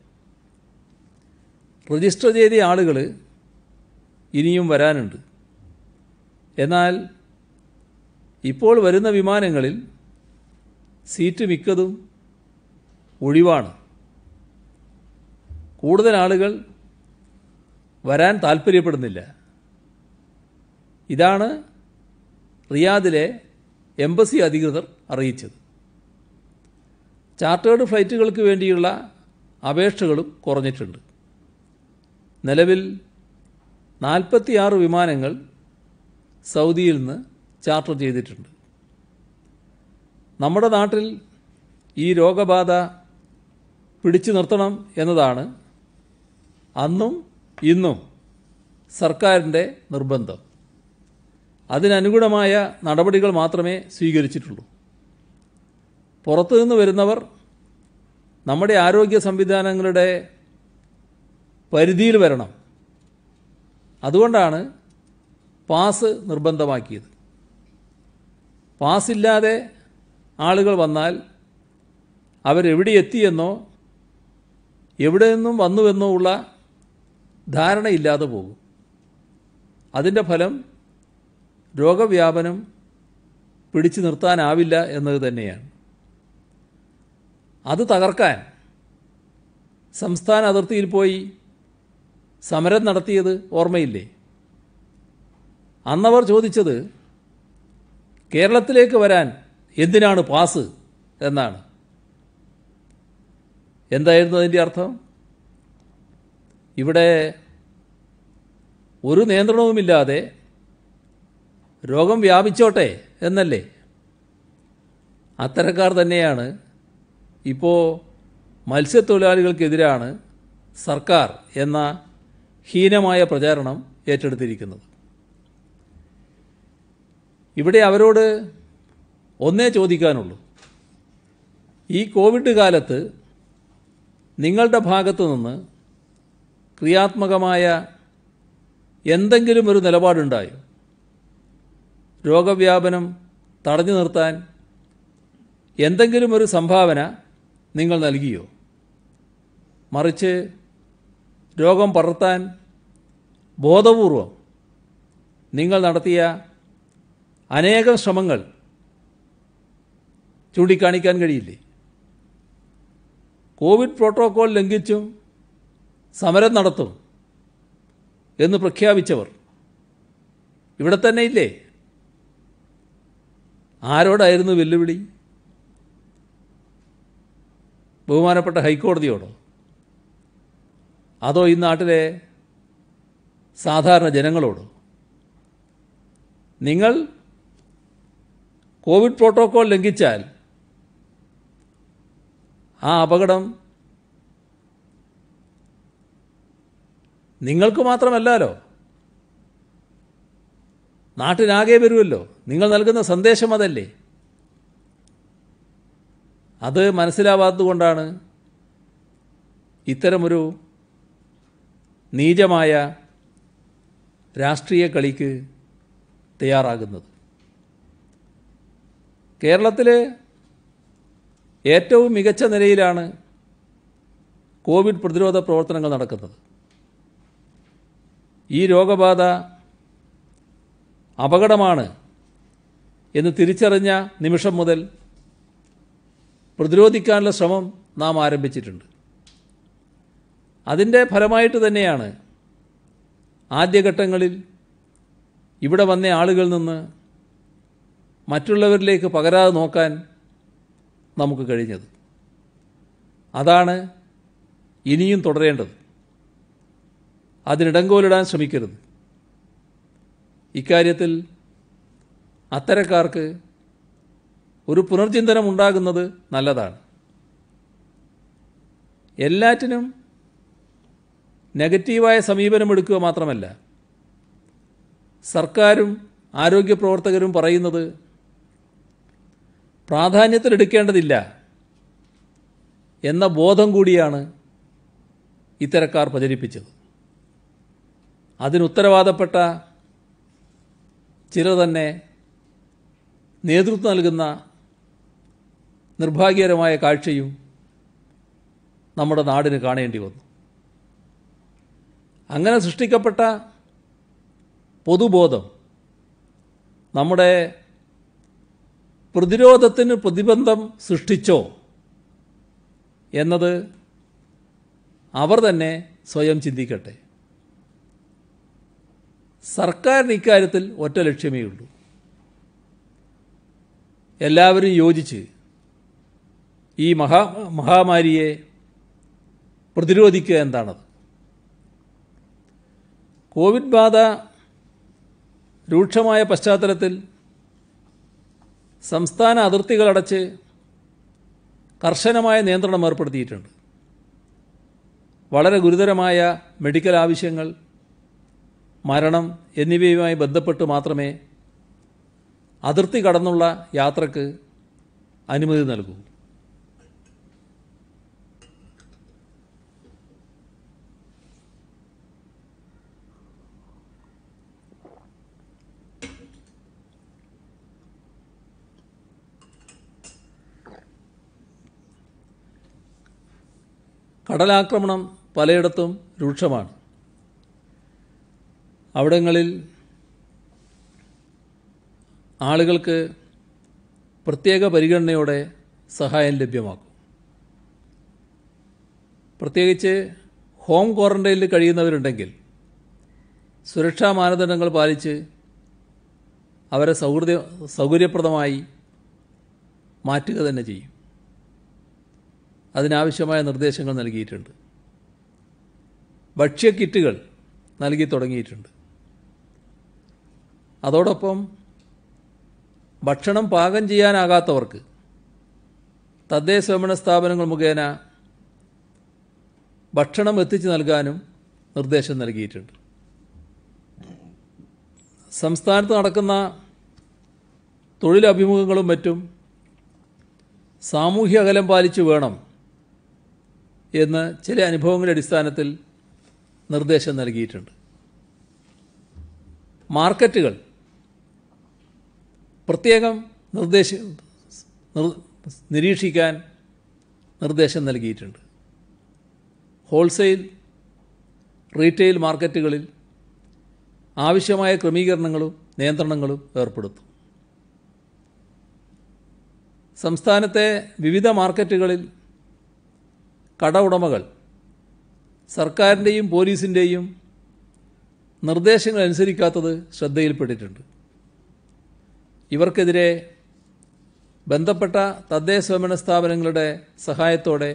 രജിസ്റ്റർ ചെയ്ത ആളുകൾ ഇനിയും വരാനുണ്ട് എന്നാൽ ഇപ്പോൾ വരുന്ന വിമാനങ്ങളിൽ സീറ്റ് മിക്കതും ഒഴിവാണ് കൂടുതൽ ആളുകൾ വരാൻ താൽപ്പര്യപ്പെടുന്നില്ല ഇതാണ് റിയാദിലെ എംബസി അധികൃതർ അറിയിച്ചത് ചാർട്ടേഡ് ഫ്ലൈറ്റുകൾക്ക് വേണ്ടിയുള്ള അപേക്ഷകളും കുറഞ്ഞിട്ടുണ്ട് നിലവിൽ നാൽപ്പത്തിയാറ് വിമാനങ്ങൾ സൗദിയിൽ നിന്ന് ചാർട്ടർ ചെയ്തിട്ടുണ്ട് നമ്മുടെ നാട്ടിൽ ഈ രോഗബാധ പിടിച്ചു നിർത്തണം എന്നതാണ് അന്നും ഇന്നും സർക്കാരിൻ്റെ നിർബന്ധം അതിനനുഗുണമായ നടപടികൾ മാത്രമേ സ്വീകരിച്ചിട്ടുള്ളൂ പുറത്തു നിന്ന് വരുന്നവർ നമ്മുടെ ആരോഗ്യ സംവിധാനങ്ങളുടെ പരിധിയിൽ വരണം അതുകൊണ്ടാണ് പാസ് നിർബന്ധമാക്കിയത് പാസ്സില്ലാതെ ആളുകൾ വന്നാൽ അവരെവിടെ എത്തിയെന്നോ എവിടെ നിന്നും വന്നുവെന്നോ ഉള്ള ധാരണയില്ലാതെ പോകും അതിൻ്റെ ഫലം രോഗവ്യാപനം പിടിച്ചു നിർത്താനാവില്ല എന്നത് തന്നെയാണ് അത് തകർക്കാൻ സംസ്ഥാന അതിർത്തിയിൽ പോയി സമരം നടത്തിയത് ഓർമ്മയില്ലേ അന്നവർ ചോദിച്ചത് കേരളത്തിലേക്ക് വരാൻ എന്തിനാണ് പാസ് എന്നാണ് എന്തായിരുന്നു അതിൻ്റെ അർത്ഥം ഇവിടെ ഒരു നിയന്ത്രണവുമില്ലാതെ രോഗം വ്യാപിച്ചോട്ടെ എന്നല്ലേ അത്തരക്കാർ തന്നെയാണ് ഇപ്പോൾ മത്സ്യത്തൊഴിലാളികൾക്കെതിരാണ് സർക്കാർ എന്ന ഹീനമായ പ്രചാരണം ഏറ്റെടുത്തിരിക്കുന്നത് ഇവിടെ അവരോട് ഒന്നേ ചോദിക്കാനുള്ളൂ ഈ കോവിഡ് കാലത്ത് നിങ്ങളുടെ ഭാഗത്തു നിന്ന് ക്രിയാത്മകമായ എന്തെങ്കിലും ഒരു നിലപാടുണ്ടായോ രോഗവ്യാപനം തടഞ്ഞു നിർത്താൻ എന്തെങ്കിലും ഒരു സംഭാവന നിങ്ങൾ നൽകിയോ മറിച്ച് രോഗം പടർത്താൻ ബോധപൂർവം നിങ്ങൾ നടത്തിയ അനേകം ശ്രമങ്ങൾ ചൂണ്ടിക്കാണിക്കാൻ കഴിയില്ലേ കോവിഡ് പ്രോട്ടോകോൾ ലംഘിച്ചും സമരം നടത്തും എന്ന് പ്രഖ്യാപിച്ചവർ ഇവിടെ തന്നെ ഇല്ലേ ആരോടായിരുന്നു വെല്ലുവിളി ബഹുമാനപ്പെട്ട ഹൈക്കോടതിയോടോ അതോ ഈ നാട്ടിലെ സാധാരണ ജനങ്ങളോടോ നിങ്ങൾ കോവിഡ് പ്രോട്ടോകോൾ ലംഘിച്ചാൽ ആ അപകടം നിങ്ങൾക്ക് മാത്രമല്ലല്ലോ നാട്ടിനാകെ വരുമല്ലോ നിങ്ങൾ നൽകുന്ന സന്ദേശം അതല്ലേ അത് മനസ്സിലാവാത്തതുകൊണ്ടാണ് ഇത്തരമൊരു നീചമായ രാഷ്ട്രീയ കളിക്ക് തയ്യാറാകുന്നത് കേരളത്തിലെ ഏറ്റവും മികച്ച നിലയിലാണ് കോവിഡ് പ്രതിരോധ പ്രവർത്തനങ്ങൾ നടക്കുന്നത് ഈ രോഗബാധ അപകടമാണ് എന്ന് തിരിച്ചറിഞ്ഞ നിമിഷം മുതൽ പ്രതിരോധിക്കാനുള്ള ശ്രമം നാം ആരംഭിച്ചിട്ടുണ്ട് അതിൻ്റെ ഫലമായിട്ട് തന്നെയാണ് ആദ്യഘട്ടങ്ങളിൽ ഇവിടെ വന്ന ആളുകളിൽ നിന്ന് മറ്റുള്ളവരിലേക്ക് പകരാതെ നോക്കാൻ നമുക്ക് കഴിഞ്ഞത് അതാണ് ഇനിയും തുടരേണ്ടത് അതിനിടങ്കോലിടാൻ ശ്രമിക്കരുത് ഇക്കാര്യത്തിൽ അത്തരക്കാർക്ക് ഒരു പുനർചിന്തനം ഉണ്ടാകുന്നത് നല്ലതാണ് എല്ലാറ്റിനും നെഗറ്റീവായ സമീപനം എടുക്കുക മാത്രമല്ല സർക്കാരും ആരോഗ്യ പ്രവർത്തകരും പറയുന്നത് പ്രാധാന്യത്തിലെടുക്കേണ്ടതില്ല എന്ന ബോധം കൂടിയാണ് ഇത്തരക്കാർ പ്രചരിപ്പിച്ചത് അതിനുത്തരവാദപ്പെട്ട ചിലർ തന്നെ നേതൃത്വം നൽകുന്ന നിർഭാഗ്യകരമായ കാഴ്ചയും നമ്മുടെ നാടിന് കാണേണ്ടി വന്നു അങ്ങനെ സൃഷ്ടിക്കപ്പെട്ട പൊതുബോധം നമ്മുടെ പ്രതിരോധത്തിന് പ്രതിബന്ധം സൃഷ്ടിച്ചോ എന്നത് അവർ തന്നെ സ്വയം ചിന്തിക്കട്ടെ സർക്കാരിന് ഇക്കാര്യത്തിൽ ഒറ്റ ലക്ഷ്യമേ ഉള്ളൂ എല്ലാവരും യോജിച്ച് ഈ മഹാ മഹാമാരിയെ പ്രതിരോധിക്കുക എന്താണത് കോവിഡ് ബാധ രൂക്ഷമായ പശ്ചാത്തലത്തിൽ സംസ്ഥാന അതിർത്തികളടച്ച് കർശനമായ നിയന്ത്രണം ഏർപ്പെടുത്തിയിട്ടുണ്ട് വളരെ ഗുരുതരമായ മെഡിക്കൽ ആവശ്യങ്ങൾ മരണം എന്നിവയുമായി ബന്ധപ്പെട്ട് മാത്രമേ അതിർത്തി കടന്നുള്ള യാത്രക്ക് അനുമതി നൽകൂ കടലാക്രമണം പലയിടത്തും രൂക്ഷമാണ് അവിടങ്ങളിൽ ആളുകൾക്ക് പ്രത്യേക പരിഗണനയോടെ സഹായം ലഭ്യമാക്കും പ്രത്യേകിച്ച് ഹോം ക്വാറന്റൈനിൽ കഴിയുന്നവരുണ്ടെങ്കിൽ സുരക്ഷാ മാനദണ്ഡങ്ങൾ പാലിച്ച് അവരെ സൗഹൃദ സൗകര്യപ്രദമായി മാറ്റുക തന്നെ ചെയ്യും അതിനാവശ്യമായ നിർദ്ദേശങ്ങൾ നൽകിയിട്ടുണ്ട് കിറ്റുകൾ നൽകി തുടങ്ങിയിട്ടുണ്ട് അതോടൊപ്പം ഭക്ഷണം പാകം ചെയ്യാനാകാത്തവർക്ക് തദ്ദേശ സ്ഥാപനങ്ങൾ മുഖേന ഭക്ഷണം എത്തിച്ചു നൽകാനും നിർദ്ദേശം നൽകിയിട്ടുണ്ട് സംസ്ഥാനത്ത് നടക്കുന്ന തൊഴിലഭിമുഖങ്ങളും മറ്റും സാമൂഹ്യ അകലം പാലിച്ചു വേണം എന്ന് ചില അനുഭവങ്ങളുടെ അടിസ്ഥാനത്തിൽ നിർദ്ദേശം നൽകിയിട്ടുണ്ട് മാർക്കറ്റുകൾ പ്രത്യേകം നിർദ്ദേശ നിരീക്ഷിക്കാൻ നിർദ്ദേശം നൽകിയിട്ടുണ്ട് ഹോൾസെയിൽ റീറ്റെയിൽ മാർക്കറ്റുകളിൽ ആവശ്യമായ ക്രമീകരണങ്ങളും നിയന്ത്രണങ്ങളും ഏർപ്പെടുത്തും സംസ്ഥാനത്തെ വിവിധ മാർക്കറ്റുകളിൽ കട ഉടമകൾ സർക്കാരിൻ്റെയും പോലീസിൻ്റെയും നിർദ്ദേശങ്ങൾ അനുസരിക്കാത്തത് ശ്രദ്ധയിൽപ്പെട്ടിട്ടുണ്ട് ഇവർക്കെതിരെ ബന്ധപ്പെട്ട തദ്ദേശ സ്വയംഭരണ സ്ഥാപനങ്ങളുടെ സഹായത്തോടെ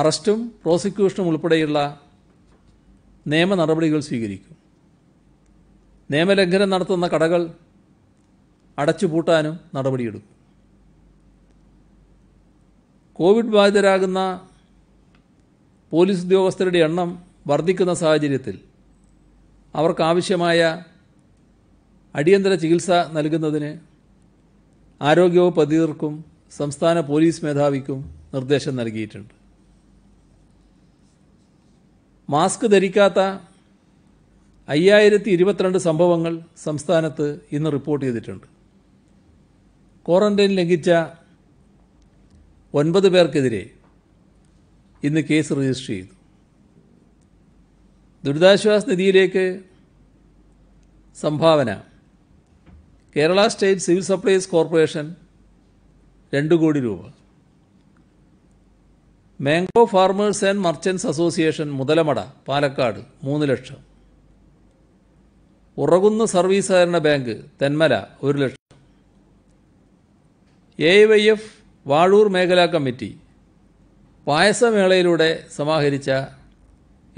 അറസ്റ്റും പ്രോസിക്യൂഷനും ഉൾപ്പെടെയുള്ള നിയമ നടപടികൾ സ്വീകരിക്കും നിയമലംഘനം നടത്തുന്ന കടകൾ അടച്ചുപൂട്ടാനും നടപടിയെടുക്കും കോവിഡ് ബാധിതരാകുന്ന പോലീസ് ഉദ്യോഗസ്ഥരുടെ എണ്ണം വർദ്ധിക്കുന്ന സാഹചര്യത്തിൽ അവർക്കാവശ്യമായ അടിയന്തര ചികിത്സ നൽകുന്നതിന് ആരോഗ്യവകുപ്പ് അധികൃതർക്കും സംസ്ഥാന പോലീസ് മേധാവിക്കും നിർദ്ദേശം നൽകിയിട്ടുണ്ട് മാസ്ക് ധരിക്കാത്ത അയ്യായിരത്തി ഇരുപത്തിരണ്ട് സംഭവങ്ങൾ സംസ്ഥാനത്ത് ഇന്ന് റിപ്പോർട്ട് ചെയ്തിട്ടുണ്ട് ക്വാറന്റൈൻ ലംഘിച്ച ഒൻപത് പേർക്കെതിരെ ഇന്ന് കേസ് രജിസ്റ്റർ ചെയ്തു ദുരിതാശ്വാസ നിധിയിലേക്ക് സംഭാവന Kerala state civil supplies corporation രണ്ട് കോടി രൂപ mango farmers and merchants association Muthalamada Palakkad മൂന്ന് ലക്ഷം ഉറകുന്ന് സർവീസ് സഹകരണ ബാങ്ക് തെന്മല ഒരു ലക്ഷം എ വൈ എഫ് വാഴൂർ മേഖലാ കമ്മിറ്റി പായസമേളയിലൂടെ സമാഹരിച്ച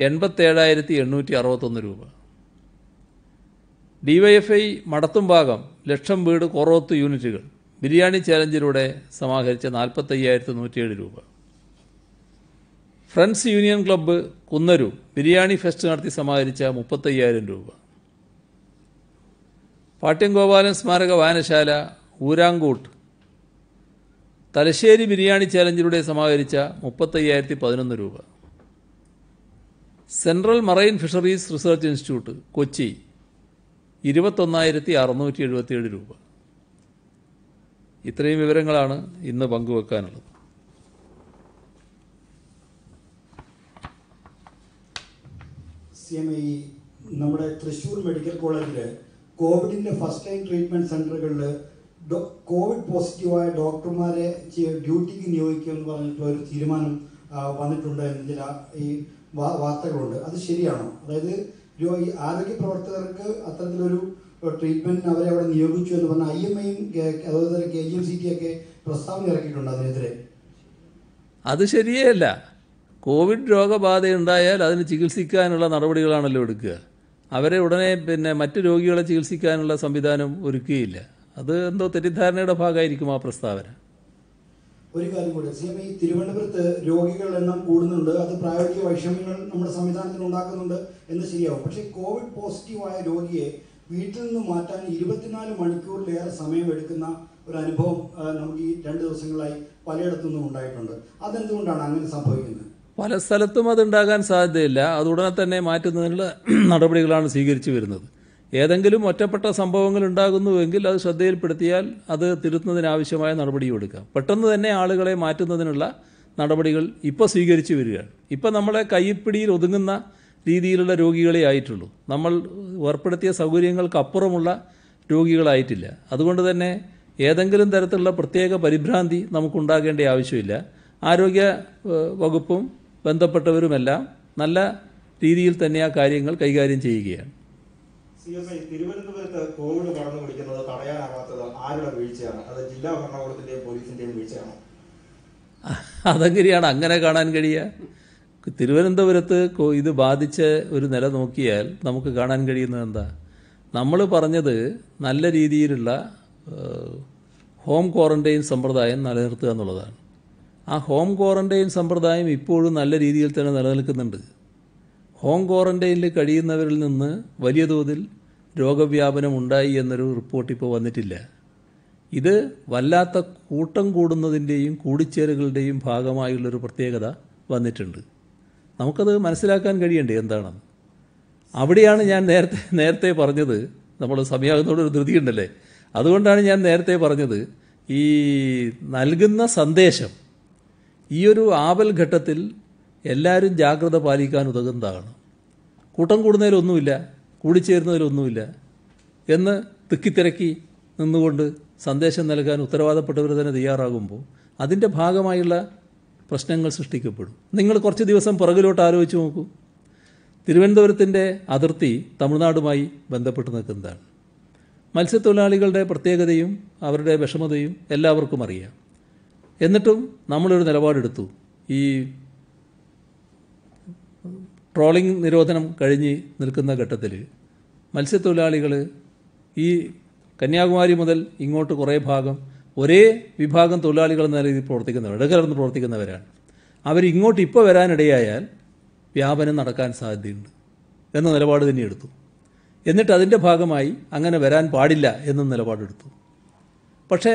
എൺപത്തേഴായിരത്തി എണ്ണൂറ്റി അറുപത്തൊന്ന് രൂപ ഡിവൈഎഫ്ഐ മടത്തുംഭാഗം ലക്ഷം വീട് കൊറോത്ത് യൂണിറ്റുകൾ ബിരിയാണി ചാലഞ്ചിലൂടെ സമാഹരിച്ച നാൽപ്പത്തയ്യായിരത്തി നൂറ്റിയേഴ് രൂപ friends union club Kunnaru biryani fest നടത്തി സമാഹരിച്ച മുപ്പത്തയ്യായിരം രൂപ പാട്യം ഗോപാലൻ സ്മാരക വായനശാല ഊരാങ്കൂട്ട് തലശ്ശേരി ബിരിയാണി ചാലഞ്ചിലൂടെ സമാഹരിച്ച മുപ്പത്തയ്യായിരത്തി പതിനൊന്ന് രൂപ central marine fisheries research institute Kochi ഇരുപത്തൊന്നായിരത്തി അറുന്നൂറ്റി എഴുപത്തിയേഴ് രൂപ ഇത്രയും വിവരങ്ങളാണ് ഇന്ന് പങ്കുവെക്കാനുള്ളത് നമ്മുടെ തൃശ്ശൂർ മെഡിക്കൽ കോളേജില് കോവിഡിന്റെ ഫസ്റ്റ് ലൈൻ ട്രീറ്റ്മെന്റ് സെൻ്ററുകളിൽ കോവിഡ് പോസിറ്റീവായ ഡോക്ടർമാരെ ഡ്യൂട്ടിക്ക് നിയോഗിക്കുക എന്ന് പറഞ്ഞിട്ടുള്ള ഒരു തീരുമാനം വന്നിട്ടുണ്ട് ചില ഈ വാർത്തകളുണ്ട് അത് ശരിയാണോ അതായത് യോ ഈ ആരോഗ്യ പ്രവർത്തകർക്ക് അത്തരത്തിലൊരു ട്രീറ്റ്മെന്റിന് അവരെ അവിടെ നിയോഗിച്ചു എന്ന് പറഞ്ഞ ഐ എം ഐയും അതുപോലെ K G M C T ഒക്കെ പ്രസ്താവന ഇറക്കിയിട്ടുണ്ട് അതിനെതിരെ അത് ശരിയല്ല കോവിഡ് രോഗബാധ ഉണ്ടായാൽ അതിന് ചികിത്സിക്കാനുള്ള നടപടികളാണല്ലോ എടുക്കുക അവരെ ഉടനെ പിന്നെ മറ്റ് രോഗികളെ ചികിത്സിക്കാനുള്ള സംവിധാനം ഒരുക്കുകയില്ല അത് എന്തോ തെറ്റിദ്ധാരണയുടെ ഭാഗമായിരിക്കും ആ പ്രസ്താവന ഒരു കാര്യം കൂടെ സി എം ഈ തിരുവനന്തപുരത്ത് രോഗികളുടെ എണ്ണം കൂടുന്നുണ്ട് അത് പ്രായോഗിക വൈഷമ്യങ്ങൾ നമ്മുടെ സംവിധാനത്തിൽ ഉണ്ടാക്കുന്നുണ്ട് എന്ന് ശരിയാവും പക്ഷേ കോവിഡ് പോസിറ്റീവായ രോഗിയെ വീട്ടിൽ നിന്ന് മാറ്റാൻ ഇരുപത്തിനാല് മണിക്കൂറിലേറെ എടുക്കുന്ന ഒരു അനുഭവം നമുക്ക് ഈ രണ്ട് ദിവസങ്ങളായി പലയിടത്തുനിന്നും ഉണ്ടായിട്ടുണ്ട് അതെന്തുകൊണ്ടാണ് അങ്ങനെ സംഭവിക്കുന്നത് പല സ്ഥലത്തും അതുണ്ടാകാൻ സാധ്യതയില്ല അത് ഉടനെ തന്നെ മാറ്റുന്നതിനുള്ള നടപടികളാണ് സ്വീകരിച്ചു വരുന്നത് ഏതെങ്കിലും ഒറ്റപ്പെട്ട സംഭവങ്ങൾ ഉണ്ടാകുന്നുവെങ്കിൽ അത് ശ്രദ്ധയിൽപ്പെടുത്തിയാൽ അത് തിരുത്തുന്നതിനാവശ്യമായ നടപടിയും എടുക്കാം പെട്ടെന്ന് തന്നെ ആളുകളെ മാറ്റുന്നതിനുള്ള നടപടികൾ ഇപ്പോൾ സ്വീകരിച്ചു വരികയാണ് ഇപ്പോൾ നമ്മളെ കൈപ്പിടിയിൽ ഒതുങ്ങുന്ന രീതിയിലുള്ള രോഗികളെ ആയിട്ടുള്ളൂ നമ്മൾ ഏർപ്പെടുത്തിയ സൗകര്യങ്ങൾക്ക് അപ്പുറമുള്ള രോഗികളായിട്ടില്ല അതുകൊണ്ട് തന്നെ ഏതെങ്കിലും തരത്തിലുള്ള പ്രത്യേക പരിഭ്രാന്തി നമുക്കുണ്ടാകേണ്ട ആവശ്യമില്ല ആരോഗ്യ വകുപ്പും ബന്ധപ്പെട്ടവരുമെല്ലാം നല്ല രീതിയിൽ തന്നെ ആ കാര്യങ്ങൾ കൈകാര്യം ചെയ്യുകയാണ് സി എസ് ഐ തിരുവനന്തപുരത്ത് കോവിഡ് കടന്നു പിടിക്കുന്നത് തടയാനാവാത്തത് ആരുടെ വീഴ്ചയാണ് അത് ജില്ലാ ഭരണകൂടത്തിന്റെയും പോലീസിന്റെയും വീഴ്ചയാണോ അതെങ്ങനെയാണ് അങ്ങനെ കാണാൻ കഴിയുക തിരുവനന്തപുരത്ത് ഇത് ബാധിച്ച് ഒരു നില നോക്കിയാൽ നമുക്ക് കാണാൻ കഴിയുന്നത് എന്താ നമ്മൾ പറഞ്ഞത് നല്ല രീതിയിലുള്ള ഹോം ക്വാറൻറ്റൈൻ സമ്പ്രദായം നിലനിർത്തുക എന്നുള്ളതാണ് ആ ഹോം ക്വാറൻറ്റൈൻ സമ്പ്രദായം ഇപ്പോഴും നല്ല രീതിയിൽ തന്നെ നിലനിൽക്കുന്നുണ്ട് ഹോം ക്വാറന്റൈനിൽ കഴിയുന്നവരിൽ നിന്ന് വലിയ തോതിൽ രോഗവ്യാപനം ഉണ്ടായി എന്നൊരു റിപ്പോർട്ട് ഇപ്പോൾ വന്നിട്ടില്ല ഇത് വല്ലാത്ത കൂട്ടം കൂടുന്നതിൻ്റെയും കൂടിച്ചേരുകളുടെയും ഭാഗമായുള്ളൊരു പ്രത്യേകത വന്നിട്ടുണ്ട് നമുക്കത് മനസ്സിലാക്കാൻ കഴിയണ്ടേ എന്താണെന്ന് അവിടെയാണ് ഞാൻ നേരത്തെ നേരത്തെ പറഞ്ഞത് നമ്മൾ സമയാകുന്നതോടൊരു ധൃതിയുണ്ടല്ലേ അതുകൊണ്ടാണ് ഞാൻ നേരത്തെ പറഞ്ഞത് ഈ നൽകുന്ന സന്ദേശം ഈ ഒരു ഘട്ടത്തിൽ എല്ലാവരും ജാഗ്രത പാലിക്കാൻ ഉതകുന്നതാണ് കൂട്ടം കൂടുന്നതിലൊന്നുമില്ല കൂടിച്ചേരുന്നതിലൊന്നുമില്ല എന്ന് തിക്കിത്തിരക്കി നിന്നുകൊണ്ട് സന്ദേശം നൽകാൻ ഉത്തരവാദപ്പെട്ടവർ തന്നെ തയ്യാറാകുമ്പോൾ അതിൻ്റെ ഭാഗമായുള്ള പ്രശ്നങ്ങൾ സൃഷ്ടിക്കപ്പെടും നിങ്ങൾ കുറച്ച് ദിവസം പുറകിലോട്ട് ആലോചിച്ച് നോക്കൂ തിരുവനന്തപുരത്തിൻ്റെ അതിർത്തി തമിഴ്നാടുമായി ബന്ധപ്പെട്ട് നിൽക്കുന്നതാണ് മത്സ്യത്തൊഴിലാളികളുടെ പ്രത്യേകതയും അവരുടെ വിഷമതയും എല്ലാവർക്കും അറിയാം എന്നിട്ടും നമ്മളൊരു നിലപാടെടുത്തു ഈ ട്രോളിംഗ് നിരോധനം കഴിഞ്ഞ് നിൽക്കുന്ന ഘട്ടത്തിൽ മത്സ്യത്തൊഴിലാളികൾ ഈ കന്യാകുമാരി മുതൽ ഇങ്ങോട്ട് കുറേ ഭാഗം ഒരേ വിഭാഗം തൊഴിലാളികൾ എന്ന രീതിയിൽ പ്രവർത്തിക്കുന്നവർ ഇടകലർന്ന് പ്രവർത്തിക്കുന്നവരാണ് അവർ ഇങ്ങോട്ട് ഇപ്പോൾ വരാനിടയായാൽ വ്യാപനം നടക്കാൻ സാധ്യതയുണ്ട് എന്ന നിലപാട് തന്നെ എടുത്തു എന്നിട്ട് അതിൻ്റെ ഭാഗമായി അങ്ങനെ വരാൻ പാടില്ല എന്ന നിലപാടെടുത്തു പക്ഷേ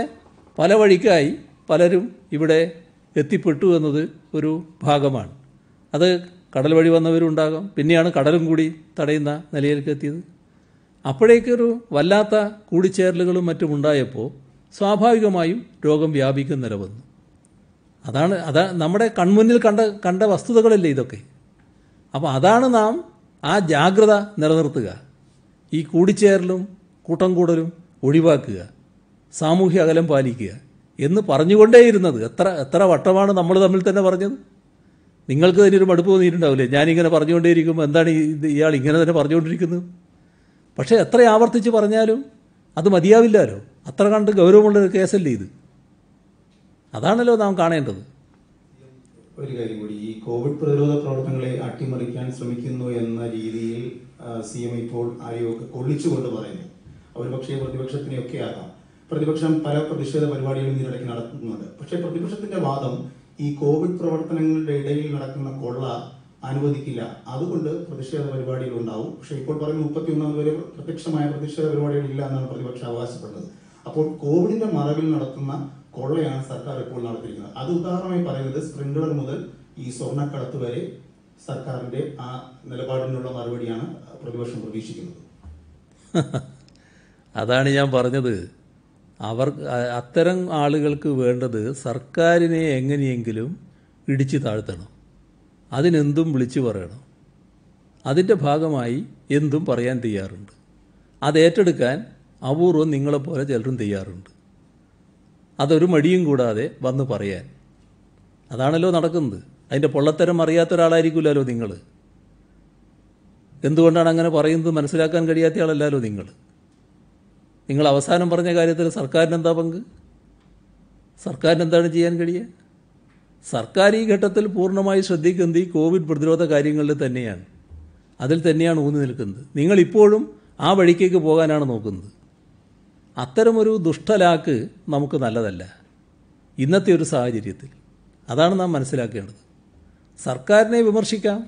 പല വഴിക്കായി പലരും ഇവിടെ എത്തിപ്പെട്ടു എന്നത് ഒരു ഭാഗമാണ് അത് കടൽ വഴി വന്നവരുണ്ടാകാം പിന്നെയാണ് കടലും കൂടി തടയുന്ന നിലയിലേക്ക് എത്തിയത് അപ്പോഴേക്കൊരു വല്ലാത്ത കൂടിച്ചേരലുകളും മറ്റും ഉണ്ടായപ്പോൾ സ്വാഭാവികമായും രോഗം വ്യാപിക്കും നിലവന്നു അതാണ് അതാ നമ്മുടെ കൺമുന്നിൽ കണ്ട കണ്ട വസ്തുതകളല്ലേ ഇതൊക്കെ അപ്പോൾ അതാണ് നാം ആ ജാഗ്രത നിലനിർത്തുക ഈ കൂടിച്ചേരലും കൂട്ടം കൂടലും ഒഴിവാക്കുക സാമൂഹ്യ അകലം പാലിക്കുക എന്ന് പറഞ്ഞുകൊണ്ടേയിരുന്നത് എത്ര എത്ര വട്ടമാണ് നമ്മൾ തമ്മിൽ തന്നെ പറഞ്ഞത് നിങ്ങൾക്ക് തന്നെ ഒരു മടുപ്പ് തോന്നിയിട്ടുണ്ടാവില്ലേ ഞാനിങ്ങനെ പറഞ്ഞുകൊണ്ടേയിരിക്കും എന്താണ് ഇയാൾ ഇങ്ങനെ തന്നെ പറഞ്ഞുകൊണ്ടിരിക്കുന്നത് പക്ഷേ എത്ര ആവർത്തിച്ച് പറഞ്ഞാലും അത് മതിയാവില്ലല്ലോ അത്ര കണ്ട് ഒരു കേസല്ലേ ഇത് അതാണല്ലോ നാം കാണേണ്ടത് ഒരു കാര്യം കൂടി ഈ കോവിഡ് പ്രതിരോധ പ്രവർത്തനങ്ങളെ അട്ടിമറിക്കാൻ ശ്രമിക്കുന്നു എന്ന രീതിയിൽ സി എം ഇപ്പോൾ ആരെയൊക്കെ കൊള്ളിച്ചുകൊണ്ട് പറയുന്നു അവർ പക്ഷേ പ്രതിപക്ഷത്തിനെയൊക്കെ ആകാം പ്രതിപക്ഷം പല പ്രതിഷേധ പരിപാടികളും ഇതിനിടയ്ക്ക് നടത്തുന്നുണ്ട് പക്ഷേ പ്രതിപക്ഷത്തിന്റെ വാദം ഈ കോവിഡ് പ്രവർത്തനങ്ങളുടെ ഇടയിൽ നടക്കുന്ന കൊള്ള അനുവദിക്കില്ല അതുകൊണ്ട് പ്രതിഷേധ പരിപാടികൾ ഉണ്ടാവും പക്ഷെ ഇപ്പോൾ പറയുന്ന മുപ്പത്തിയൊന്നാം വരെ പ്രത്യക്ഷമായ പ്രതിഷേധ പരിപാടികൾ ഇല്ല എന്നാണ് പ്രതിപക്ഷം അവകാശപ്പെട്ടത് അപ്പോൾ കോവിഡിന്റെ മറവിൽ നടത്തുന്ന കൊള്ളയാണ് സർക്കാർ ഇപ്പോൾ നടത്തിയിരിക്കുന്നത് അത് ഉദാഹരണമായി പറയുന്നത് സ്പ്രിങ്ക്ലർ മുതൽ ഈ സ്വർണ്ണക്കടത്ത് വരെ സർക്കാരിന്റെ ആ നിലപാടിനുള്ള മറുപടിയാണ് പ്രതിപക്ഷം പ്രതീക്ഷിക്കുന്നത് അതാണ് ഞാൻ പറഞ്ഞത് അവർ അത്തരം ആളുകൾക്ക് വേണ്ടത് സർക്കാരിനെ എങ്ങനെയെങ്കിലും ഇടിച്ചു താഴ്ത്തണം അതിനെന്തും വിളിച്ചു പറയണം അതിൻ്റെ ഭാഗമായി എന്തും പറയാൻ തയ്യാറുണ്ട് അത് ഏറ്റെടുക്കാൻ അപൂർവം നിങ്ങളെപ്പോലെ ചിലരും തയ്യാറുണ്ട് അതൊരു മടിയും കൂടാതെ വന്ന് പറയാൻ അതാണല്ലോ നടക്കുന്നത് അതിൻ്റെ പൊള്ളത്തരം അറിയാത്ത ഒരാളായിരിക്കില്ലല്ലോ നിങ്ങൾ എന്തുകൊണ്ടാണ് അങ്ങനെ പറയുന്നത് മനസ്സിലാക്കാൻ കഴിയാത്ത ആളല്ലല്ലോ നിങ്ങൾ നിങ്ങൾ അവസാനം പറഞ്ഞ കാര്യത്തിൽ സർക്കാരിന് എന്താ പങ്ക് സർക്കാരിന് എന്താണ് ചെയ്യാൻ കഴിയുക സർക്കാർ ഈ ഘട്ടത്തിൽ പൂർണ്ണമായി ശ്രദ്ധിക്കുന്നത് ഈ കോവിഡ് പ്രതിരോധ കാര്യങ്ങളിൽ തന്നെയാണ് അതിൽ തന്നെയാണ് ഊന്നി നിൽക്കുന്നത് നിങ്ങളിപ്പോഴും ആ വഴിക്കേക്ക് പോകാനാണ് നോക്കുന്നത് അത്തരമൊരു ദുഷ്ടലാക്ക് നമുക്ക് നല്ലതല്ല ഇന്നത്തെ ഒരു സാഹചര്യത്തിൽ അതാണ് നാം മനസ്സിലാക്കേണ്ടത് സർക്കാരിനെ വിമർശിക്കാം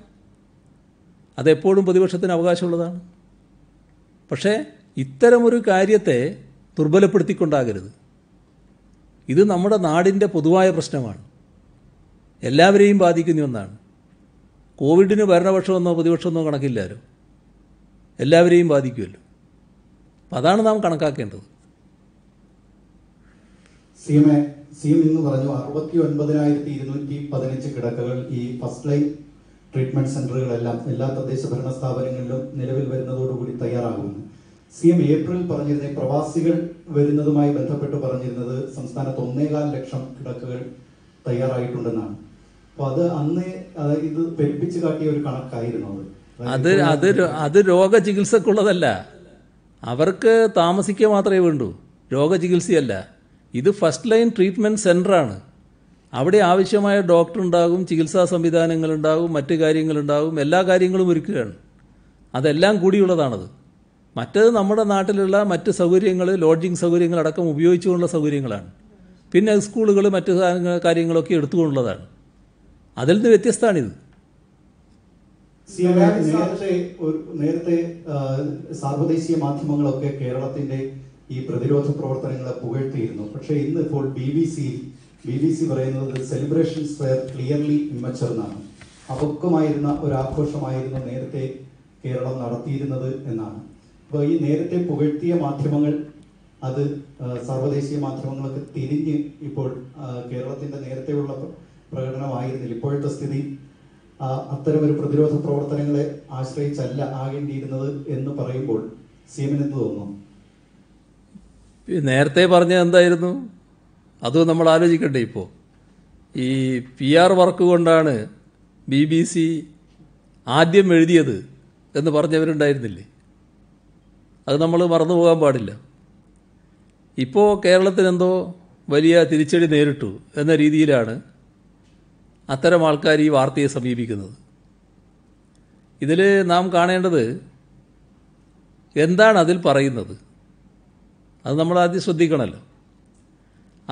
അതെപ്പോഴും പ്രതിപക്ഷത്തിന് അവകാശമുള്ളതാണ് പക്ഷേ ഇത്തരമൊരു കാര്യത്തെ ദുർബലപ്പെടുത്തിക്കൊണ്ടാകരുത് ഇത് നമ്മുടെ നാടിൻ്റെ പൊതുവായ പ്രശ്നമാണ് എല്ലാവരെയും ബാധിക്കുന്ന ഒന്നാണ് കോവിഡിന് ഭരണപക്ഷമെന്നോ പ്രതിപക്ഷമെന്നോ കണക്കില്ലാലോ എല്ലാവരെയും ബാധിക്കുമല്ലോ അതാണ് നാം കണക്കാക്കേണ്ടത് സീമെ സീം ഇന്ന് പറഞ്ഞു അറുപത്തി ഒൻപതിനായിരത്തി ഇരുന്നൂറ്റി പതിനഞ്ച് കിടക്കകൾ ഈ ഫസ്റ്റ് ലൈൻ ട്രീറ്റ്മെന്റ് സെന്ററുകളെല്ലാം എല്ലാ തദ്ദേശ ഭരണ സ്ഥാപനങ്ങളിലും നിലവിൽ വരുന്നതോടുകൂടി തയ്യാറാകുന്നു സി എം ഏപ്രിൽ പറഞ്ഞിരുന്ന പ്രവാസികൾ വരുന്നതുമായി ബന്ധപ്പെട്ട് പറഞ്ഞിരുന്നത് സംസ്ഥാനത്ത് ഒന്നേകാൽ ലക്ഷം കിടക്കുകൾ തയ്യാറായിട്ടുണ്ടെന്നാണ് അപ്പൊ അത് അന്ന് ഇത് പെരുപ്പിച്ചു കാട്ടിയ ഒരു കണക്കായിരുന്നു അത് അത് അത് അത് രോഗചികിത്സക്കുള്ളതല്ല അവർക്ക് താമസിക്കുക മാത്രമേ വേണ്ടൂ രോഗചികിത്സയല്ല ഇത് ഫസ്റ്റ് ലൈൻ ട്രീറ്റ്മെൻറ്റ് സെൻ്ററാണ് അവിടെ ആവശ്യമായ ഡോക്ടർ ഉണ്ടാകും ചികിത്സാ സംവിധാനങ്ങളുണ്ടാകും മറ്റു കാര്യങ്ങളുണ്ടാകും എല്ലാ കാര്യങ്ങളും ഒരുക്കുകയാണ് അതെല്ലാം കൂടിയുള്ളതാണത് മറ്റത് നമ്മുടെ നാട്ടിലുള്ള മറ്റ് സൗകര്യങ്ങൾ ലോഡ്ജിങ് സൗകര്യങ്ങളടക്കം ഉപയോഗിച്ചുകൊണ്ടുള്ള സൗകര്യങ്ങളാണ് പിന്നെ സ്കൂളുകൾ മറ്റ് കാര്യങ്ങളൊക്കെ എടുത്തുകൊണ്ടുള്ളതാണ് അതിൽ നിന്ന് വ്യത്യസ്തമാണിത് നേരത്തെ നേരത്തെ സാർവദേശീയ മാധ്യമങ്ങളൊക്കെ കേരളത്തിന്റെ ഈ പ്രതിരോധ പ്രവർത്തനങ്ങളെ പുകഴ്ത്തിയിരുന്നു പക്ഷെ ഇന്ന് ഇപ്പോൾ B B C B B C പറയുന്നത് സെലിബ്രേഷൻസ് സ്ക്വയർ ക്ലിയർലി ഇമ്മച്ചർ എന്നാണ് അപക്വമായിരുന്ന ഒരു ആഘോഷമായിരുന്നു നേരത്തെ കേരളം നടത്തിയിരുന്നത് എന്നാണ് ഇപ്പോൾ ഈ നേരത്തെ പുകഴ്ത്തിയ മാധ്യമങ്ങൾ അത് സർവദേശീയ മാധ്യമങ്ങളൊക്കെ തിരിഞ്ഞ് ഇപ്പോൾ കേരളത്തിൻ്റെ നേരത്തെയുള്ള പ്രകടനമായിരുന്നില്ല ഇപ്പോഴത്തെ സ്ഥിതി അത്തരം ഒരു പ്രതിരോധ പ്രവർത്തനങ്ങളെ ആശ്രയിച്ചല്ല ആകേണ്ടിയിരുന്നത് എന്ന് പറയുമ്പോൾ സീമിന് എന്ത് തോന്നുന്നു നേരത്തെ പറഞ്ഞ എന്തായിരുന്നു അത് നമ്മൾ ആലോചിക്കട്ടെ ഇപ്പോൾ ഈ പി ആർ വർക്ക് കൊണ്ടാണ് ബി ബി സി ആദ്യം എഴുതിയത് എന്ന് പറഞ്ഞവരുണ്ടായിരുന്നില്ലേ അത് നമ്മൾ മറന്നു പോകാൻ പാടില്ല ഇപ്പോൾ കേരളത്തിനെന്തോ വലിയ തിരിച്ചടി നേരിട്ടു എന്ന രീതിയിലാണ് അത്തരം ആൾക്കാർ ഈ വാർത്തയെ സമീപിക്കുന്നത് ഇതിൽ നാം കാണേണ്ടത് എന്താണ് അതിൽ പറയുന്നത് അത് നമ്മൾ ആദ്യം ശ്രദ്ധിക്കണമല്ലോ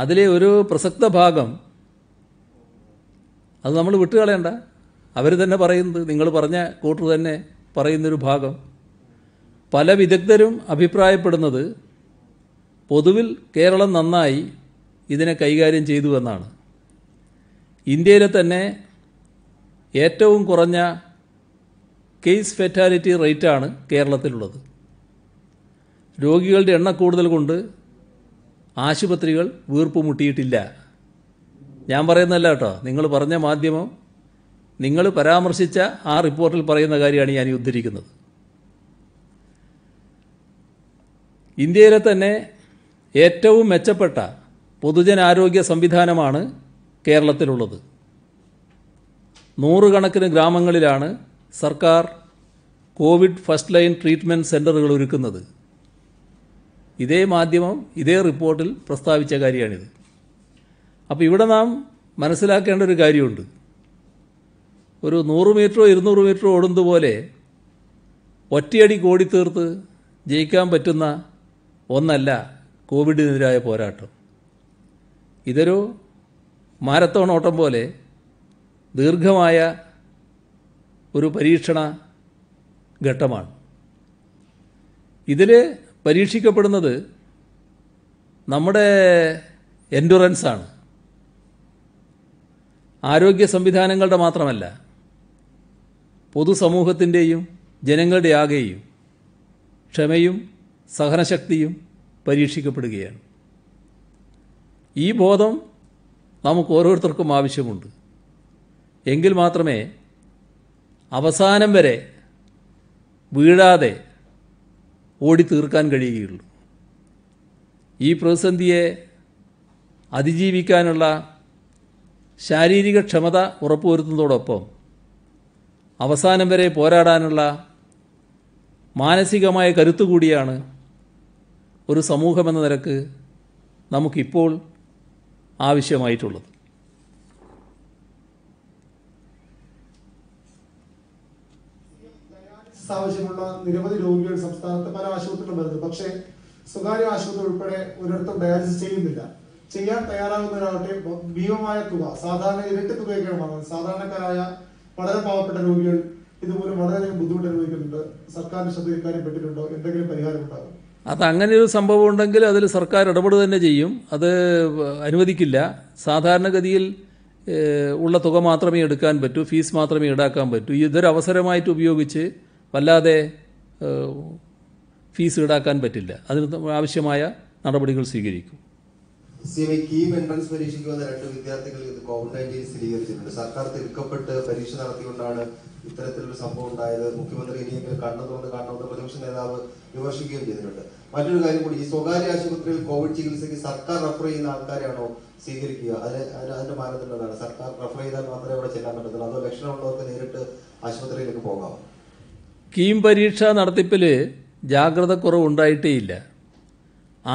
അതിലെ ഒരു പ്രസക്ത ഭാഗം അത് നമ്മൾ വിട്ടുകളയണ്ട അവർ തന്നെ പറയുന്നത് നിങ്ങൾ പറഞ്ഞ കൂട്ടർ തന്നെ പറയുന്നൊരു ഭാഗം പല വിദഗ്ധരും അഭിപ്രായപ്പെടുന്നത് പൊതുവിൽ കേരളം നന്നായി ഇതിനെ കൈകാര്യം ചെയ്തു എന്നാണ് ഇന്ത്യയിലെ തന്നെ ഏറ്റവും കുറഞ്ഞ കേസ് ഫെറ്റാലിറ്റി റേറ്റാണ് കേരളത്തിലുള്ളത് രോഗികളുടെ എണ്ണ കൂടുതൽ കൊണ്ട് ആശുപത്രികൾ വീർപ്പ് മുട്ടിയിട്ടില്ല ഞാൻ പറയുന്നതല്ല കേട്ടോ നിങ്ങൾ പറഞ്ഞ മാധ്യമം നിങ്ങൾ പരാമർശിച്ച ആ റിപ്പോർട്ടിൽ പറയുന്ന കാര്യമാണ് ഞാൻ ഉദ്ധരിക്കുന്നത് ഇന്ത്യയിലെ തന്നെ ഏറ്റവും മെച്ചപ്പെട്ട പൊതുജനാരോഗ്യ സംവിധാനമാണ് കേരളത്തിലുള്ളത് നൂറുകണക്കിന് ഗ്രാമങ്ങളിലാണ് സർക്കാർ കോവിഡ് ഫസ്റ്റ് ലൈൻ ട്രീറ്റ്മെൻറ്റ് സെൻ്ററുകൾ ഒരുക്കുന്നത് ഇതേ മാധ്യമം ഇതേ റിപ്പോർട്ടിൽ പ്രസ്താവിച്ച കാര്യമാണിത് അപ്പോൾ ഇവിടെ നാം മനസ്സിലാക്കേണ്ട ഒരു കാര്യമുണ്ട് ഒരു നൂറ് മീറ്ററോ ഇരുന്നൂറ് മീറ്ററോ ഓടുന്നതുപോലെ ഒറ്റയടി കോടിത്തീർത്ത് ജയിക്കാൻ പറ്റുന്ന ഒന്നല്ല കോവിഡിനെതിരായ പോരാട്ടം ഇതൊരു മാരത്തോൺ ഓട്ടം പോലെ ദീർഘമായ ഒരു പരീക്ഷണ ഘട്ടമാണ് ഇതിൽ പരീക്ഷിക്കപ്പെടുന്നത് നമ്മുടെ എൻഡുറൻസാണ് ആരോഗ്യ സംവിധാനങ്ങളുടെ മാത്രമല്ല പൊതുസമൂഹത്തിൻ്റെയും ജനങ്ങളുടെ ആകെയും ക്ഷമയും സഹനശക്തിയും പരീക്ഷിക്കപ്പെടുകയാണ് ഈ ബോധം നമുക്ക് ഓരോരുത്തർക്കും ആവശ്യമുണ്ട് എങ്കിൽ മാത്രമേ അവസാനം വരെ വീഴാതെ ഓടി തീർക്കാൻ കഴിയുകയുള്ളൂ ഈ പ്രതിസന്ധിയെ അതിജീവിക്കാനുള്ള ശാരീരിക ക്ഷമത ഉറപ്പുവരുത്തുന്നതോടൊപ്പം അവസാനം വരെ പോരാടാനുള്ള മാനസികമായ കരുത്തുകൂടിയാണ് ഒരു സമൂഹമെന്ന നിരക്ക് നമുക്കിപ്പോൾ ആവശ്യമായിട്ടുള്ളത് ആവശ്യമുള്ള നിരവധി രോഗികൾ സംസ്ഥാനത്ത് പല ആശുപത്രികളും വരുന്നു പക്ഷേ സ്വകാര്യ ആശുപത്രി ഉൾപ്പെടെ ഒരിടത്തും ഡയാലിസിസ് ചെയ്യുന്നില്ല ചെയ്യാൻ തയ്യാറാകുന്നവരാവട്ടെ ഭീമമായ തുക സാധാരണ ഇരട്ടി തുകയൊക്കെയാണ് വാങ്ങുന്നത് സാധാരണക്കാരായ വളരെ പാവപ്പെട്ട രോഗികൾ ഇതുപോലെ വളരെയധികം ബുദ്ധിമുട്ട് അനുഭവിക്കുന്നുണ്ട് സർക്കാരിന്റെ ശ്രദ്ധ ഇക്കാര്യം പെട്ടിട്ടുണ്ടോ എന്തെങ്കിലും പരിഹാരം ഉണ്ടാകും അത് അങ്ങനെ ഒരു സംഭവം ഉണ്ടെങ്കിൽ അതിൽ സർക്കാർ ഇടപെടുക തന്നെ ചെയ്യും അത് അനുവദിക്കില്ല സാധാരണഗതിയിൽ ഉള്ള തുക മാത്രമേ എടുക്കാൻ പറ്റൂ ഫീസ് മാത്രമേ ഈടാക്കാൻ പറ്റൂ ഇതൊരു അവസരമായിട്ട് ഉപയോഗിച്ച് വല്ലാതെ ഫീസ് ഈടാക്കാൻ പറ്റില്ല അതിന് ആവശ്യമായ നടപടികൾ സ്വീകരിക്കും എൻട്രൻസ് പരീക്ഷയ്ക്ക് വന്ന രണ്ട് വിദ്യാർത്ഥികൾ കോവിഡ് സ്ഥിരീകരിച്ചിട്ടുണ്ട് സർക്കാർ തിടുക്കപ്പെട്ട് പരീക്ഷ നടത്തിക്കൊണ്ടാണ് ഇത്തരത്തിലൊരു സംഭവം ഉണ്ടായത് മുഖ്യമന്ത്രി ഇനിയെങ്കിലും കണ്ണു തുറന്ന് കാണണമെന്ന് പ്രതിപക്ഷ നേതാവ് വിമർശിക്കുകയും ചെയ്തിട്ടുണ്ട് മറ്റൊരു കാര്യം കൂടി ഈ സ്വകാര്യ ആശുപത്രിയിൽ കോവിഡ് ചികിത്സയ്ക്ക് സർക്കാർ റെഫർ ചെയ്യുന്ന ആൾക്കാരെയാണോ സ്വീകരിക്കുക അതിന് അതിന്റെ മാനദണ്ഡമാണ് സർക്കാർ റെഫർ ചെയ്താൽ മാത്രമേ അവിടെ ചെല്ലാൻ പറ്റത്തുള്ളൂ അതോ ലക്ഷണമുള്ളവർക്ക് നേരിട്ട് ആശുപത്രിയിലേക്ക് പോകാം കീം പരീക്ഷ നടത്തിപ്പിൽ ജാഗ്രത ഇല്ല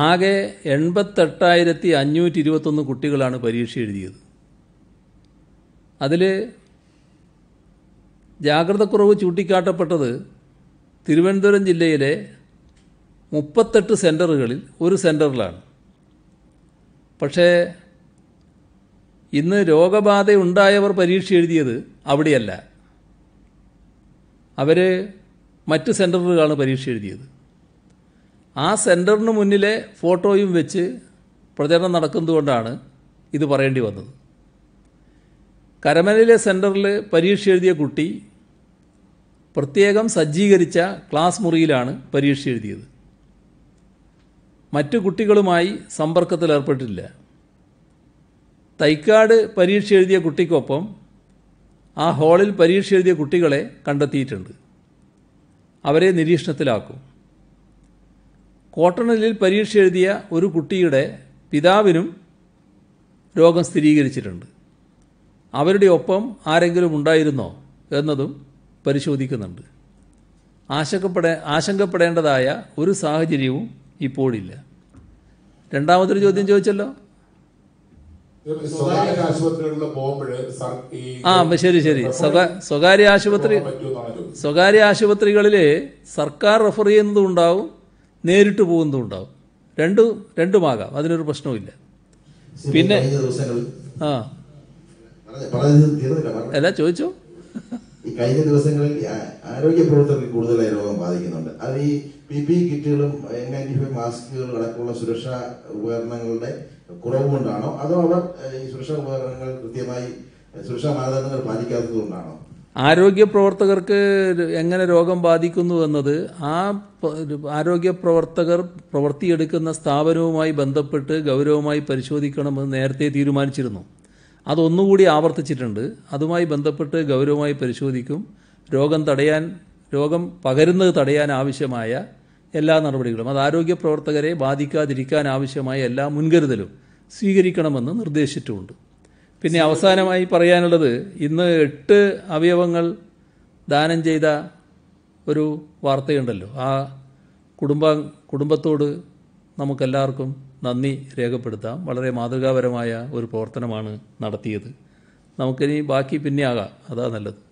ആകെ എൺപത്തെട്ടായിരത്തി അഞ്ഞൂറ്റി ഇരുപത്തൊന്ന് കുട്ടികളാണ് പരീക്ഷ എഴുതിയത് അതിൽ ജാഗ്രതക്കുറവ് ചൂണ്ടിക്കാട്ടപ്പെട്ടത് തിരുവനന്തപുരം ജില്ലയിലെ മുപ്പത്തെട്ട് സെൻറ്ററുകളിൽ ഒരു സെൻറ്ററിലാണ് പക്ഷേ ഇന്ന് രോഗബാധയുണ്ടായവർ പരീക്ഷ എഴുതിയത് അവിടെയല്ല അവർ മറ്റ് സെൻറ്ററുകളാണ് പരീക്ഷ എഴുതിയത് ആ സെൻറ്ററിന് മുന്നിലെ ഫോട്ടോയും വെച്ച് പ്രചരണം നടക്കുന്നതുകൊണ്ടാണ് ഇത് പറയേണ്ടി വന്നത് കരമനയിലെ സെൻറ്ററിൽ പരീക്ഷ എഴുതിയ കുട്ടി പ്രത്യേകം സജ്ജീകരിച്ച ക്ലാസ് മുറിയിലാണ് പരീക്ഷ എഴുതിയത് മറ്റു കുട്ടികളുമായി സമ്പർക്കത്തിലേർപ്പെട്ടില്ല തൈക്കാട് പരീക്ഷ എഴുതിയ കുട്ടിക്കൊപ്പം ആ ഹാളിൽ പരീക്ഷ എഴുതിയ കുട്ടികളെ കണ്ടെത്തിയിട്ടുണ്ട് അവരെ നിരീക്ഷണത്തിലാക്കും കോട്ടണലിൽ പരീക്ഷ എഴുതിയ ഒരു കുട്ടിയുടെ പിതാവിനും രോഗം സ്ഥിരീകരിച്ചിട്ടുണ്ട് അവരുടെ ഒപ്പം ആരെങ്കിലും ഉണ്ടായിരുന്നോ എന്നതും പരിശോധിക്കുന്നുണ്ട് ആശങ്കപ്പെടേ ആശങ്കപ്പെടേണ്ടതായ ഒരു സാഹചര്യവും ഇപ്പോഴില്ല രണ്ടാമതൊരു ചോദ്യം ചോദിച്ചല്ലോ ആ ശരി ശരി സ്വകാര്യ ആശുപത്രി സ്വകാര്യ ആശുപത്രികളിൽ സർക്കാർ റെഫർ ചെയ്യുന്നതും ഉണ്ടാവും നേരിട്ട് പോകുന്നതും ഉണ്ടാവും രണ്ടും രണ്ടുമാകാം അതിനൊരു പ്രശ്നവുമില്ല പിന്നെ ആ അല്ല ചോദിച്ചു ഈ കഴിഞ്ഞ ദിവസങ്ങളിൽ ആരോഗ്യ പ്രവർത്തകർക്ക് കൂടുതലായി രോഗം ബാധിക്കുന്നുണ്ട് അത് ഈ പി പി കിറ്റുകളും എൻ നയൻറ്റി ഫൈവ് മാസ്കുകളും അടക്കമുള്ള സുരക്ഷാ ഉപകരണങ്ങളുടെ കുറവ് കൊണ്ടാണോ അതോ അവർ ഈ സുരക്ഷാ ഉപകരണങ്ങൾ കൃത്യമായി സുരക്ഷാ മാനദണ്ഡങ്ങൾ പാലിക്കാത്തത് കൊണ്ടാണോ ആരോഗ്യ പ്രവർത്തകർക്ക് എങ്ങനെ രോഗം ബാധിക്കുന്നു എന്നത് ആ ആരോഗ്യ പ്രവർത്തകർ പ്രവർത്തിയെടുക്കുന്ന സ്ഥാപനവുമായി ബന്ധപ്പെട്ട് ഗൗരവമായി പരിശോധിക്കണമെന്ന് നേരത്തെ തീരുമാനിച്ചിരുന്നു അതൊന്നുകൂടി ആവർത്തിച്ചിട്ടുണ്ട് അതുമായി ബന്ധപ്പെട്ട് ഗൗരവമായി പരിശോധിക്കും രോഗം തടയാൻ രോഗം പകരുന്നത് തടയാൻ ആവശ്യമായ എല്ലാ നടപടികളും അത് ആരോഗ്യ പ്രവർത്തകരെ ബാധിക്കാതിരിക്കാൻ ആവശ്യമായ എല്ലാ മുൻകരുതലും സ്വീകരിക്കണമെന്ന് നിർദ്ദേശിച്ചിട്ടുമുണ്ട് പിന്നെ അവസാനമായി പറയാനുള്ളത് ഇന്ന് എട്ട് അവയവങ്ങൾ ദാനം ചെയ്ത ഒരു വാർത്തയുണ്ടല്ലോ ആ കുടുംബ കുടുംബത്തോട് നമുക്കെല്ലാവർക്കും നന്ദി രേഖപ്പെടുത്താം വളരെ മാതൃകാപരമായ ഒരു പ്രവർത്തനമാണ് നടത്തിയത് നമുക്കിനി ബാക്കി പിന്നെ ആകാം അതാ നല്ലത്